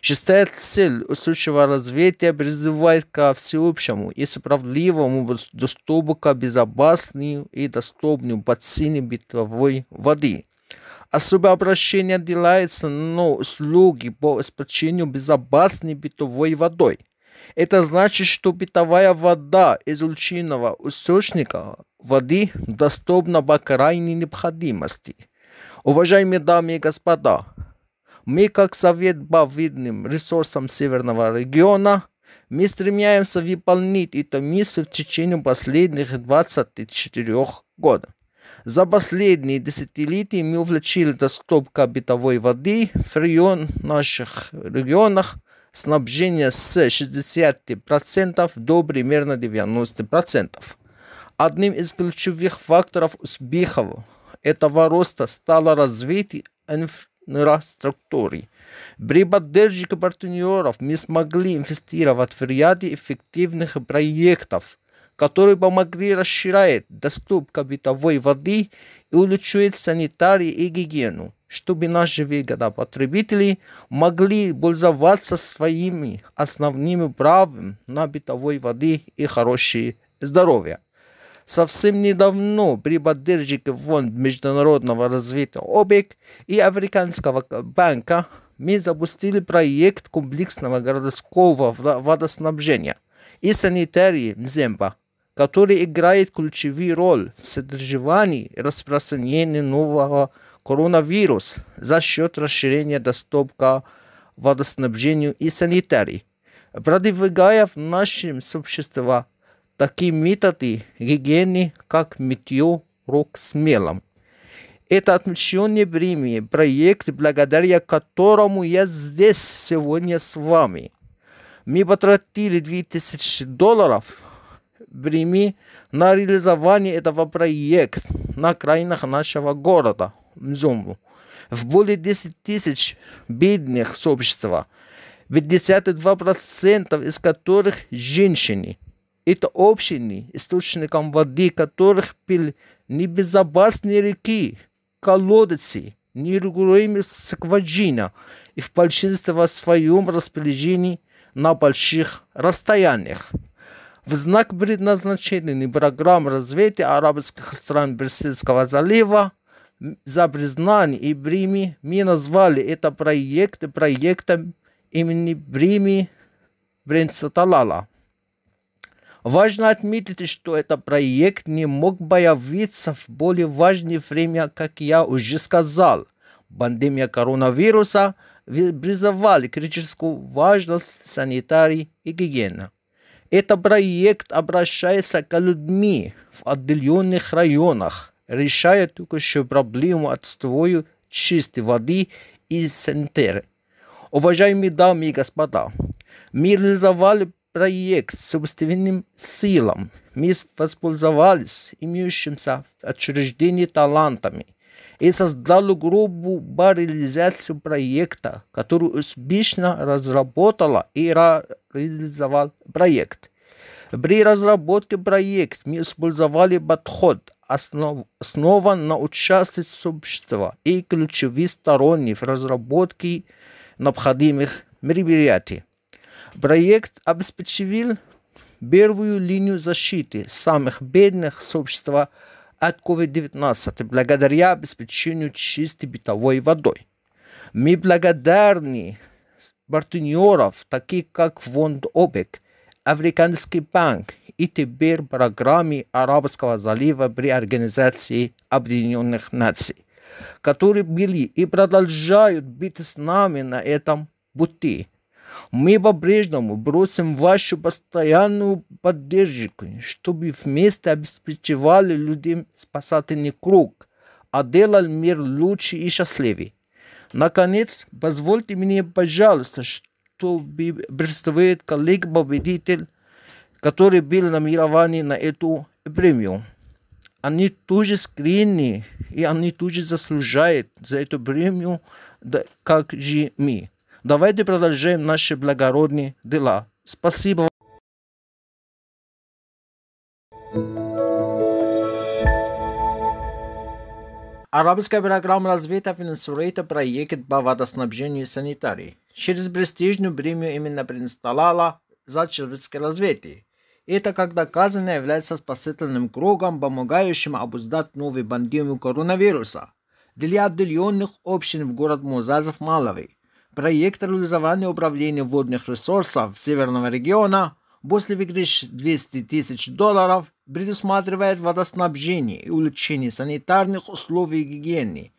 S1: Шестая цель устойчивого развития призывает ко всеобщему и справедливому доступу к безопасной и доступной бассейне бытовой воды. Особое обращение делается на услуги по обеспечению безопасной бытовой водой. Это значит, что бытовая вода из уличного источника воды доступна по крайней необходимости. Уважаемые дамы и господа, мы, как Совет по видным ресурсам Северного региона, мы стремимся выполнить эту миссию в течение последних 24 года. За последние десятилетия мы увлечили доступ к бытовой воды в регион, наших регионах, снабжение с 60% до примерно 90%. Одним из ключевых факторов успеха этого роста стало развитие инфраструктуры инфраструктуры. При поддержке партнеров мы смогли инвестировать в ряде эффективных проектов, которые помогли расширять доступ к бытовой воды и улучшить санитарию и гигиену, чтобы наши потребители могли пользоваться своими основными правами на бытовой воды и хорошее здоровье. Совсем недавно при поддержке Фонд международного развития ОБЕК и Африканского банка мы запустили проект комплексного городского водоснабжения и санитарии Мземба, который играет ключевую роль в содержании и распространении нового коронавируса за счет расширения доступа водоснабжению и санитарии, продвигая в нашем сообществе такими методы гигиены как Метью, Рок Смелом. Это отмеченный время, проект, благодаря которому я здесь сегодня с вами. Мы потратили 2000 долларов время на реализование этого проекта на окраинах нашего города Мзумбу. В более 10 тысяч бедных сообщества, 52% из которых женщины – это общины, источником воды которых пил небезопасные реки, колодцы, нерегулируемые скважина и в большинстве своем распоряжении на больших расстояниях. В знак предназначения программ развития арабских стран Берсинского залива за признание и Брими мы назвали это проект проектом имени Брими Бринца Талала. Важно отметить, что этот проект не мог бы явиться в более важное время, как я уже сказал. Пандемия коронавируса призвала критическую важность санитарии и гигиены. Этот проект обращается к людям в отдаленных районах, решая только еще проблему отстоя чистой воды и санитарии. Уважаемые дамы и господа, мы реализовали проект собственным силам. Мы воспользовались имеющимся в учреждении талантами и создали группу по реализации проекта, которую успешно разработала и реализовал проект. При разработке проекта мы использовали подход, основ, основан на участии сообщества и ключевых сторонников разработки необходимых мероприятий. Проект обеспечивал первую линию защиты самых бедных сообщества от COVID-19 благодаря обеспечению чистой бытовой водой. Мы благодарны партнеров, таких как ВОНД ОБЕК, Африканский банк и теперь программе Арабского залива при Организации Объединенных Наций, которые были и продолжают быть с нами на этом пути – мы по-прежнему бросим вашу постоянную поддержку, чтобы вместе обеспечивали людям спасательный круг, а делал мир лучше и счастливее. Наконец, позвольте мне, пожалуйста, чтобы представить коллег-победитель, который был номинованный на эту премию. Они тоже скринни, и они тоже заслуживают за эту премию, как же мы. Давайте продолжаем наши благородные дела. Спасибо Арабская программа развития финансирует проект по водоснабжению и санитарии. Через престижную премию именно предоставляла за человеческое развитие. Это, как доказано, является спасительным кругом, помогающим обуздать новую пандемию коронавируса. Для отдаленных общин в город Музазов Маловый Проект реализования управления водных ресурсов Северного региона после лишь 200 тысяч долларов предусматривает водоснабжение и улучшение санитарных условий гигиены,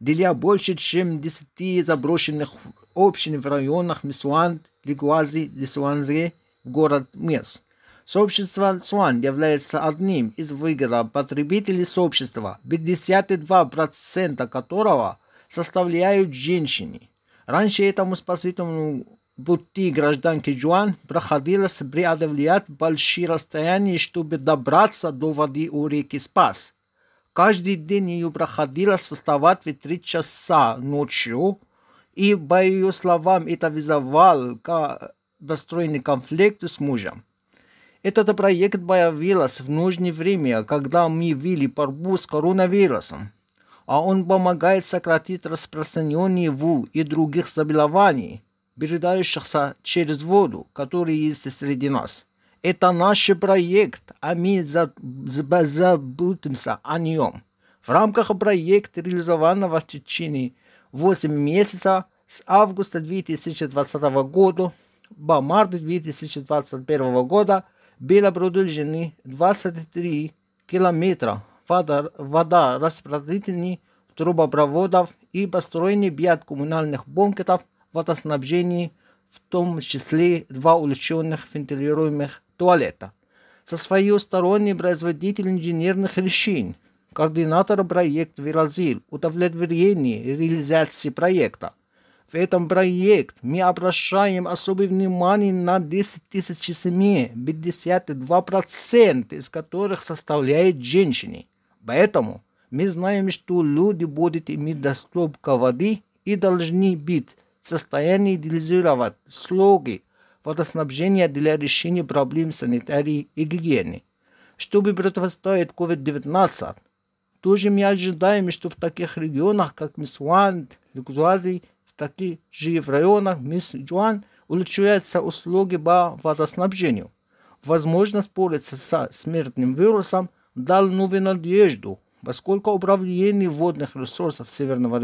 S1: для больше, чем 10 заброшенных общин в районах Мисуан, Лигуази, Лисуанзе, город Мес. Сообщество Суан является одним из выгодов потребителей сообщества, 52% которого составляют женщины – Раньше этому спасительному пути гражданки Джуан проходилось преодолевать большие расстояния, чтобы добраться до воды у реки Спас. Каждый день ее проходилось вставать в три часа ночью, и, по ее словам, это вызывало достроенный конфликт с мужем. Этот проект появился в нужное время, когда мы вели борьбу с коронавирусом а он помогает сократить распространение ВУ и других заболеваний, передающихся через воду, которые есть среди нас. Это наш проект, а мы заботимся о нем. В рамках проекта, реализованного в течение 8 месяцев с августа 2020 года по март 2021 года было продолжены 23 километра вода, водораспределительных трубопроводов и построение биокоммунальных бункеров водоснабжения, в том числе два улучшенных вентилируемых туалета. Со своей стороны производитель инженерных решений, координатор проекта «Веразиль», удовлетворение реализации проекта. В этом проекте мы обращаем особое внимание на 10 тысяч семей, 52% из которых составляют женщины – Поэтому мы знаем, что люди будут иметь доступ к воде и должны быть в состоянии идеализировать слоги водоснабжения для решения проблем санитарии и гигиены. Чтобы противостоять COVID-19, тоже мы ожидаем, что в таких регионах, как Мисуан, Ликузуази, в таких же в районах Мисуан улучшаются услуги по водоснабжению. Возможно, спориться со смертным вирусом дал новую надежду, поскольку управление водных ресурсов Северного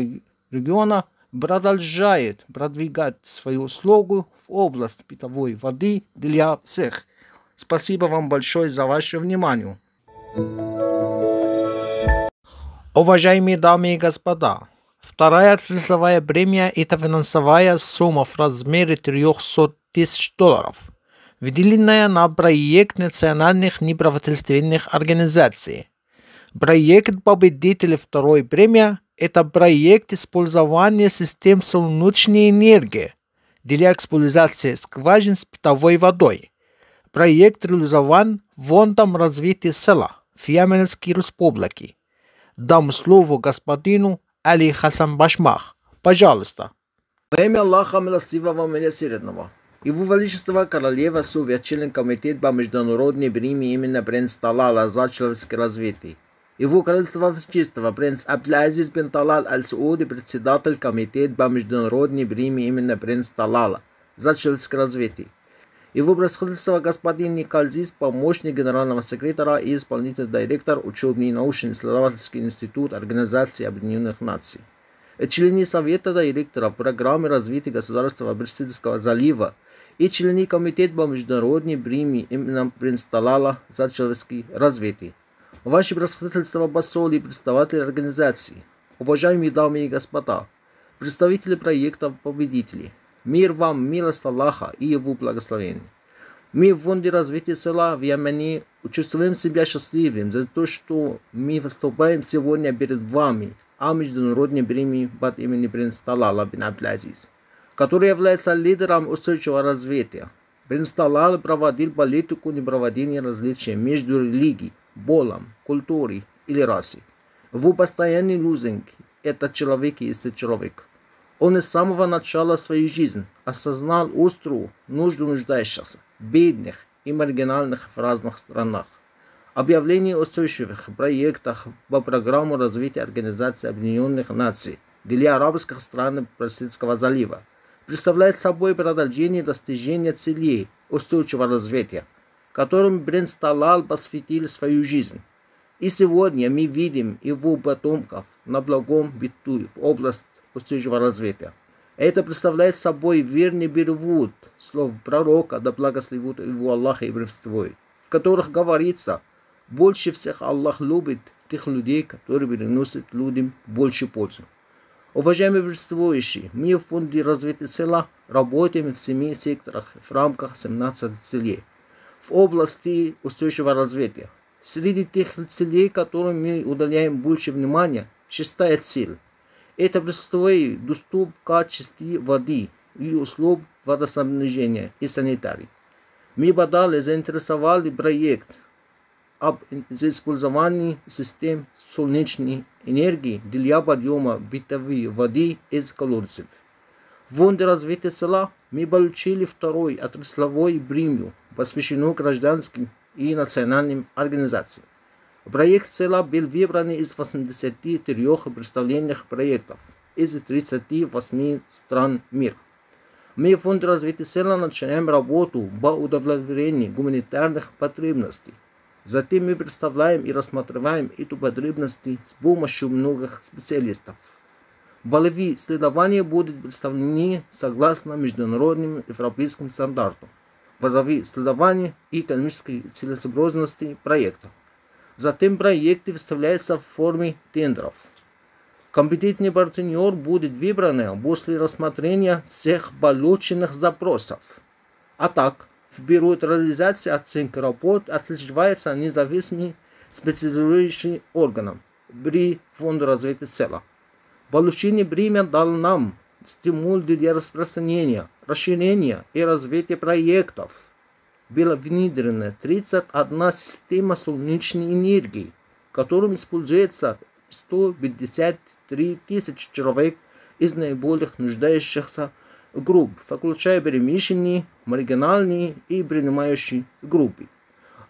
S1: региона продолжает продвигать свою услугу в область питьевой воды для всех. Спасибо вам большое за ваше внимание. Уважаемые дамы и господа, вторая призовая премия – это финансовая сумма в размере 300 тысяч долларов – выделенная на проект национальных неправительственных организаций. Проект победителя второй премии – это проект использования систем солнечной энергии для эксплуатации скважин с питовой водой. Проект реализован фондом развития села в Яменской республике. Дам слово господину Али Хасан Башмах. Пожалуйста. Во имя Аллаха Милостивого Милосердного. Его Величество Королева Сувия, член Комитета по международной премии имени а принц Талала за человеческое развитие. Его Королевство Чистого принц Абдул-Азиз бен Талал Аль-Сауди, председатель Комитета по международной премии имени принц Талала за человеческое развитие. Его происходительство господин Никользис, помощник генерального секретаря и исполнительный директор учебный научно-исследовательский институт Организации Объединенных Наций. Члены Совета директора программы развития государства Абрисидского залива и члени комитета по международной бремени именно Принсталала за человеческий развитие. Ваше превосходительство посол и представители организации, уважаемые дамы и господа, представители проекта «Победители», мир вам, милость Аллаха и его благословение. Мы в фонде развития села в Ямане чувствуем себя счастливым за то, что мы выступаем сегодня перед вами, а международной премии под имени принц Талала бин абдул который является лидером устойчивого развития, предстояло проводил политику непроводения различий между религией, болом, культурой или расой. В постоянный лозунг «это человек и есть человек». Он с самого начала своей жизни осознал острую нужду нуждающихся, бедных и маргинальных в разных странах. Объявление устойчивых проектах по программу развития Организации Объединенных Наций для арабских стран Персидского залива – представляет собой продолжение достижения целей устойчивого развития, которым Бренсталал посвятил свою жизнь. И сегодня мы видим его потомков на благом биту в область устойчивого развития. Это представляет собой верный перевод слов пророка, да благословит его Аллах и бревствует, в которых говорится, больше всех Аллах любит тех людей, которые приносят людям больше пользы. Уважаемые присутствующие, мы в Фонде развития села работаем в семи секторах в рамках 17 целей в области устойчивого развития. Среди тех целей, которым мы уделяем больше внимания, шестая цель – это присутствие доступ к чистой воды и услуг водоснабжения и санитарии. Мы подали, заинтересовали проект об использовании систем солнечной энергии для подъема бытовой воды из колодцев. В развития села мы получили второй отраслевой премию, посвященную гражданским и национальным организациям. Проект села был выбран из 83 представленных проектов из 38 стран мира. Мы в Фонде развития села начинаем работу по удовлетворению гуманитарных потребностей Затем мы представляем и рассматриваем эту потребности с помощью многих специалистов. Болевые исследования будут представлены согласно международным европейским стандартам базовые исследования и экономической целесообразности проекта. Затем проекты выставляются в форме тендеров. Компетентный партнер будет выбран после рассмотрения всех полученных запросов. А так, в бюро реализации оценки работ отливается независимым специализирующим органом при Фонду развития села. Получение бремя дал нам стимул для распространения, расширения и развития проектов. Было внедрено 31 система солнечной энергии, которым используется 153 тысячи человек из наиболее нуждающихся групп, включая перемещенные, маргинальные и принимающие группы.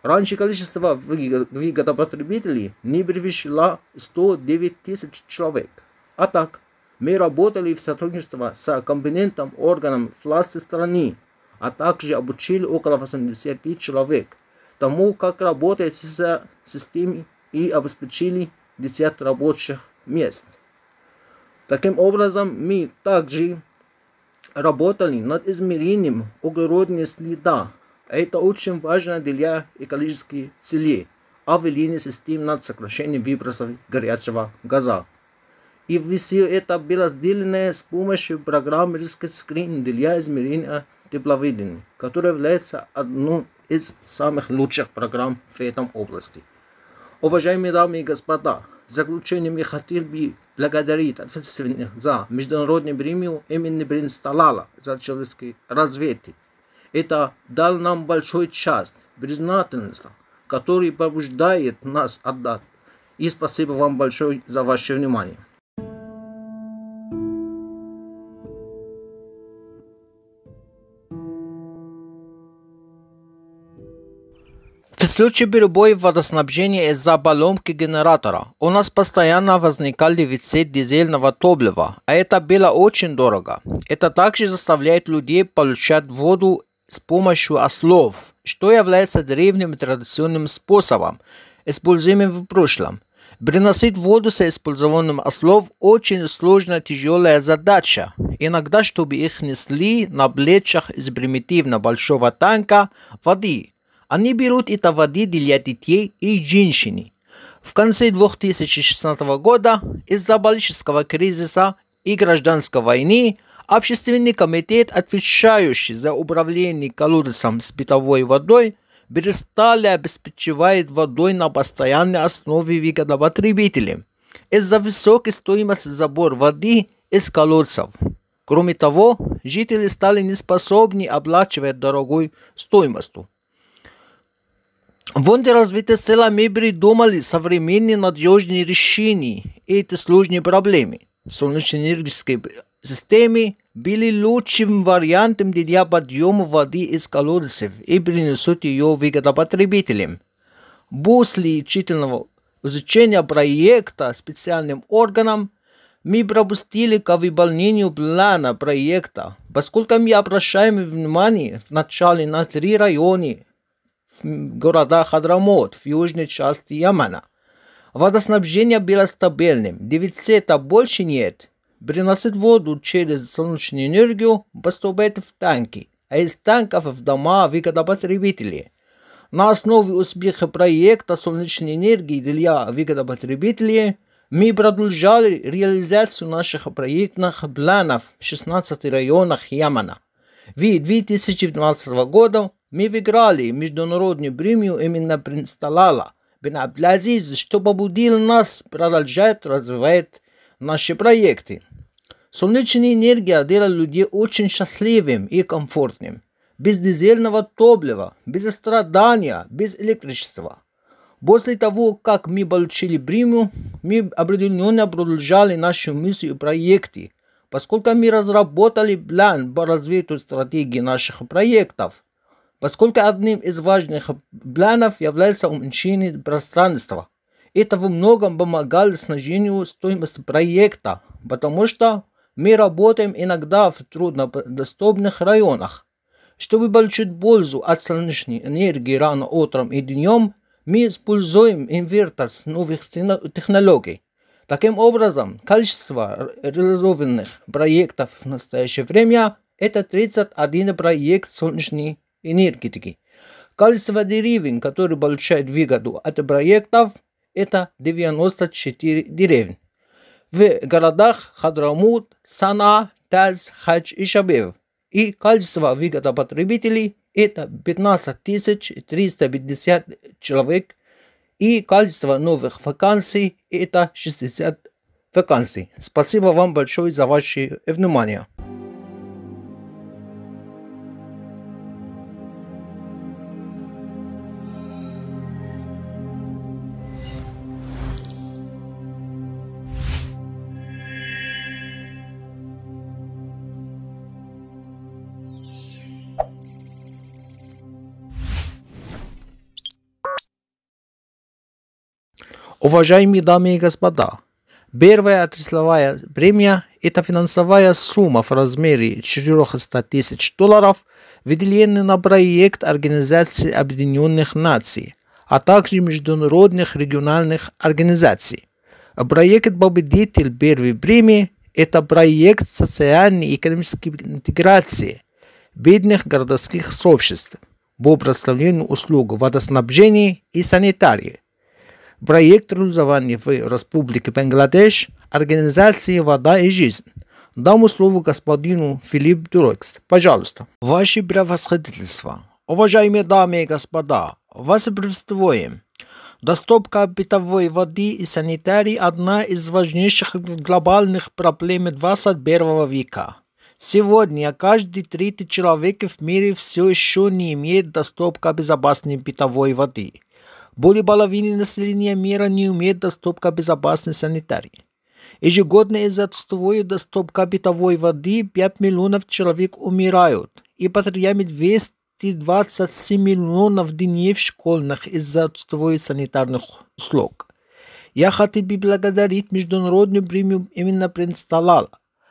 S1: Раньше количество виготопотребителей не превышало 109 тысяч человек. А так, мы работали в сотрудничестве с компонентом органом власти страны, а также обучили около 80 человек тому, как работать с системой и обеспечили 10 рабочих мест. Таким образом, мы также работали над измерением углеродного следа. Это очень важно для экологических целей, а введение систем над сокращением выбросов горячего газа. И все это было сделано с помощью программы Risk Screen для измерения тепловедения, которая является одной из самых лучших программ в этом области. Уважаемые дамы и господа, заключением Ехатирби благодарит ответственных за международную премию имени Бринсталала за человеческий разведки. Это дал нам большой часть признательности, который побуждает нас отдать. И спасибо вам большое за ваше внимание. случае перебоев водоснабжения из-за поломки генератора у нас постоянно возникали вицы дизельного топлива, а это было очень дорого. Это также заставляет людей получать воду с помощью ослов, что является древним традиционным способом, используемым в прошлом. Приносить воду с использованием ослов очень сложная тяжелая задача. Иногда, чтобы их несли на плечах из примитивно большого танка воды – они берут и водили для детей и женщин. В конце 2016 года из-за политического кризиса и гражданской войны Общественный комитет, отвечающий за управление колодцем с питовой водой, перестали обеспечивать водой на постоянной основе потребителей из-за высокой стоимости забор воды из колодцев. Кроме того, жители стали неспособны оплачивать дорогой стоимостью. Вон де развиты села Мебри думали современные надежные решения этой сложной проблемы. энергетические системы были лучшим вариантом для подъема воды из колодцев и принесут ее выгода потребителям. После тщательного изучения проекта специальным органам мы пропустили к выполнению плана проекта, поскольку мы обращаем внимание в начале на три района города Хадрамот в южной части Ямана. Водоснабжение было стабильным, дефицита больше нет. Приносит воду через солнечную энергию, поступает в танки, а из танков в дома выгодопотребителей. На основе успеха проекта солнечной энергии для выгодопотребителей мы продолжали реализацию наших проектных планов в 16 районах Ямана. В 2012 году. Мы выиграли международную премию именно Принсталала Бен Абдул-Азиз, что побудил нас продолжать развивать наши проекты. Солнечная энергия делает людей очень счастливым и комфортным. Без дизельного топлива, без страдания, без электричества. После того, как мы получили премию, мы определенно продолжали наши мысли и проекты, поскольку мы разработали план по развитию стратегии наших проектов – поскольку одним из важных планов является уменьшение пространства. Это во многом помогало снижению стоимости проекта, потому что мы работаем иногда в труднодоступных районах. Чтобы получить пользу от солнечной энергии рано утром и днем, мы используем инвертор с новых технологий. Таким образом, количество реализованных проектов в настоящее время – это 31 проект солнечной энергетики. Количество деревень, которые получают выгоду от проектов, это 94 деревни. В городах Хадрамут, Сана, Таз, Хадж и Шабев. И количество выгодопотребителей это 15 350 человек. И количество новых вакансий это 60 вакансий. Спасибо вам большое за ваше внимание. Уважаемые дамы и господа, первая отраслевая премия – это финансовая сумма в размере 400 тысяч долларов, выделенная на проект Организации Объединенных Наций, а также международных региональных организаций. Проект «Победитель первой премии» – это проект социальной и экономической интеграции бедных городских сообществ по представлению услуг водоснабжения и санитарии – проект образования в Республике Бангладеш, организации «Вода и жизнь». Даму слово господину Филипп Дурекс. Пожалуйста. Ваше превосходительство, уважаемые дамы и господа, вас приветствуем. Доступка питьевой воды и санитарии – одна из важнейших глобальных проблем 21 века. Сегодня каждый третий человек в мире все еще не имеет доступа к безопасной питьевой воде. Более половины населения мира не имеет доступа к безопасной санитарии. Ежегодно из-за отстоя доступа питовой воды 5 миллионов человек умирают и потребляют 227 миллионов дней в школьных из-за отстоя санитарных услуг. Я хотел бы благодарить Международную премию именно Принсталала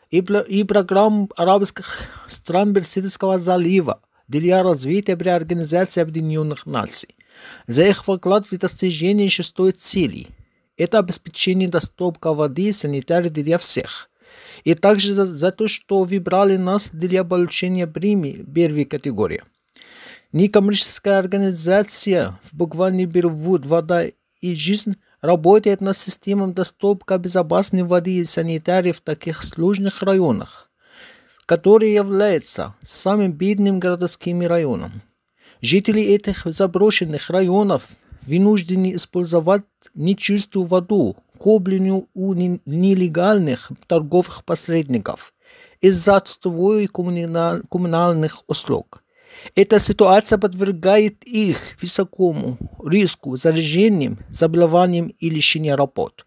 S1: и, и программу арабских стран Берсидского залива для развития при Организации Объединенных Наций. За их вклад в достижение шестой цели – это обеспечение доступка воды и санитарии для всех, и также за, за то, что выбрали нас для получения премии первой категории. Некоммерческая организация в буквальном перевод «Вода и жизнь» работает над системой доступка безопасной воды и санитарии в таких сложных районах, которые являются самым бедным городским районом. Жители этих заброшенных районов вынуждены использовать нечистую воду, купленную у нелегальных торговых посредников из-за отстой коммунальных услуг. Эта ситуация подвергает их высокому риску заражением, заболеванием и лишения работ.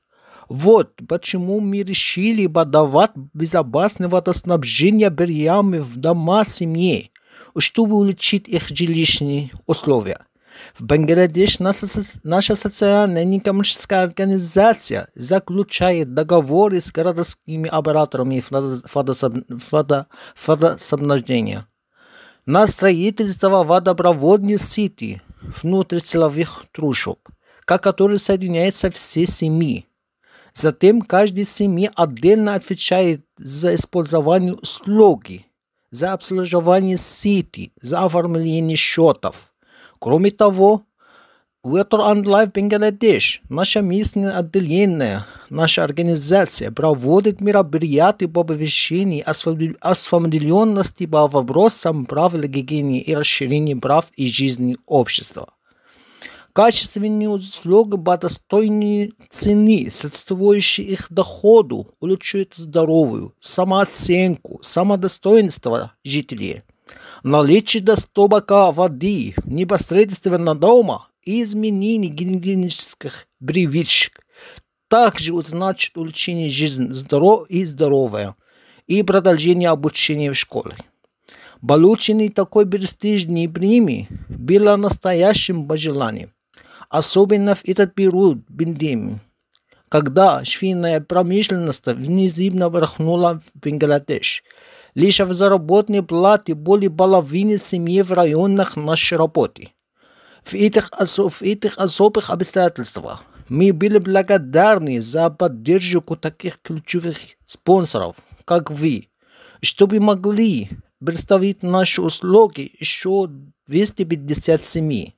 S1: Вот почему мы решили подавать безопасное водоснабжение берьями в дома семьи, чтобы улучшить их жилищные условия. В Бангладеш наша, наша социальная некоммерческая организация заключает договоры с городскими операторами водоснабжения на строительство водопроводной сети внутри силовых трущоб, к которой соединяются все семьи. Затем каждая семья отдельно отвечает за использование слоги за обслуживание сети, за оформление счетов. Кроме того, Water and Life Bangladesh, наше местное отделение, наша организация проводит мероприятия по повещению осведомленности по вопросам прав гигиены и расширению прав и жизни общества качественную услугу по достойной цене, соответствующей их доходу, улучшит здоровую самооценку, самодостоинство жителей. Наличие доступа воды непосредственно дома и изменение гигиенических привычек также значит улучшение жизни здоров и здоровая и продолжение обучения в школе. Полученный такой престижный премии было настоящим пожеланием особенно в этот период пандемии, когда швейная промышленность внезапно верхнула в Бангладеш. Лишь в заработной плате более половины семьи в районах нашей работы. В этих, в этих особых обстоятельствах мы были благодарны за поддержку таких ключевых спонсоров, как вы, чтобы могли представить наши услуги еще 257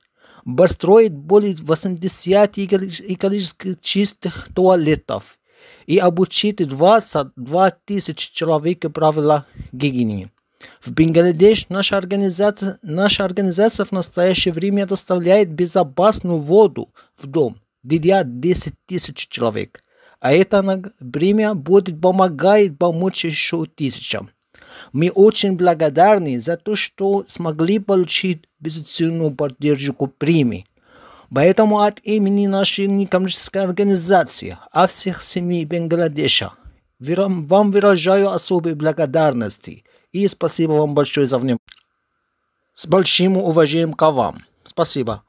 S1: построит более 80 экологически чистых туалетов и обучит 22 тысячи человек правила гигиены. В Бангладеш наша организация, наша организация в настоящее время доставляет безопасную воду в дом для 10 тысяч человек. А это время будет помогает помочь еще тысячам. Мы очень благодарны за то, что смогли получить безусловную поддержку премии. Поэтому от имени нашей некоммерческой организации, а всех семей Бангладеша, вам выражаю особые благодарности и спасибо вам большое за внимание. С большим уважением к вам. Спасибо.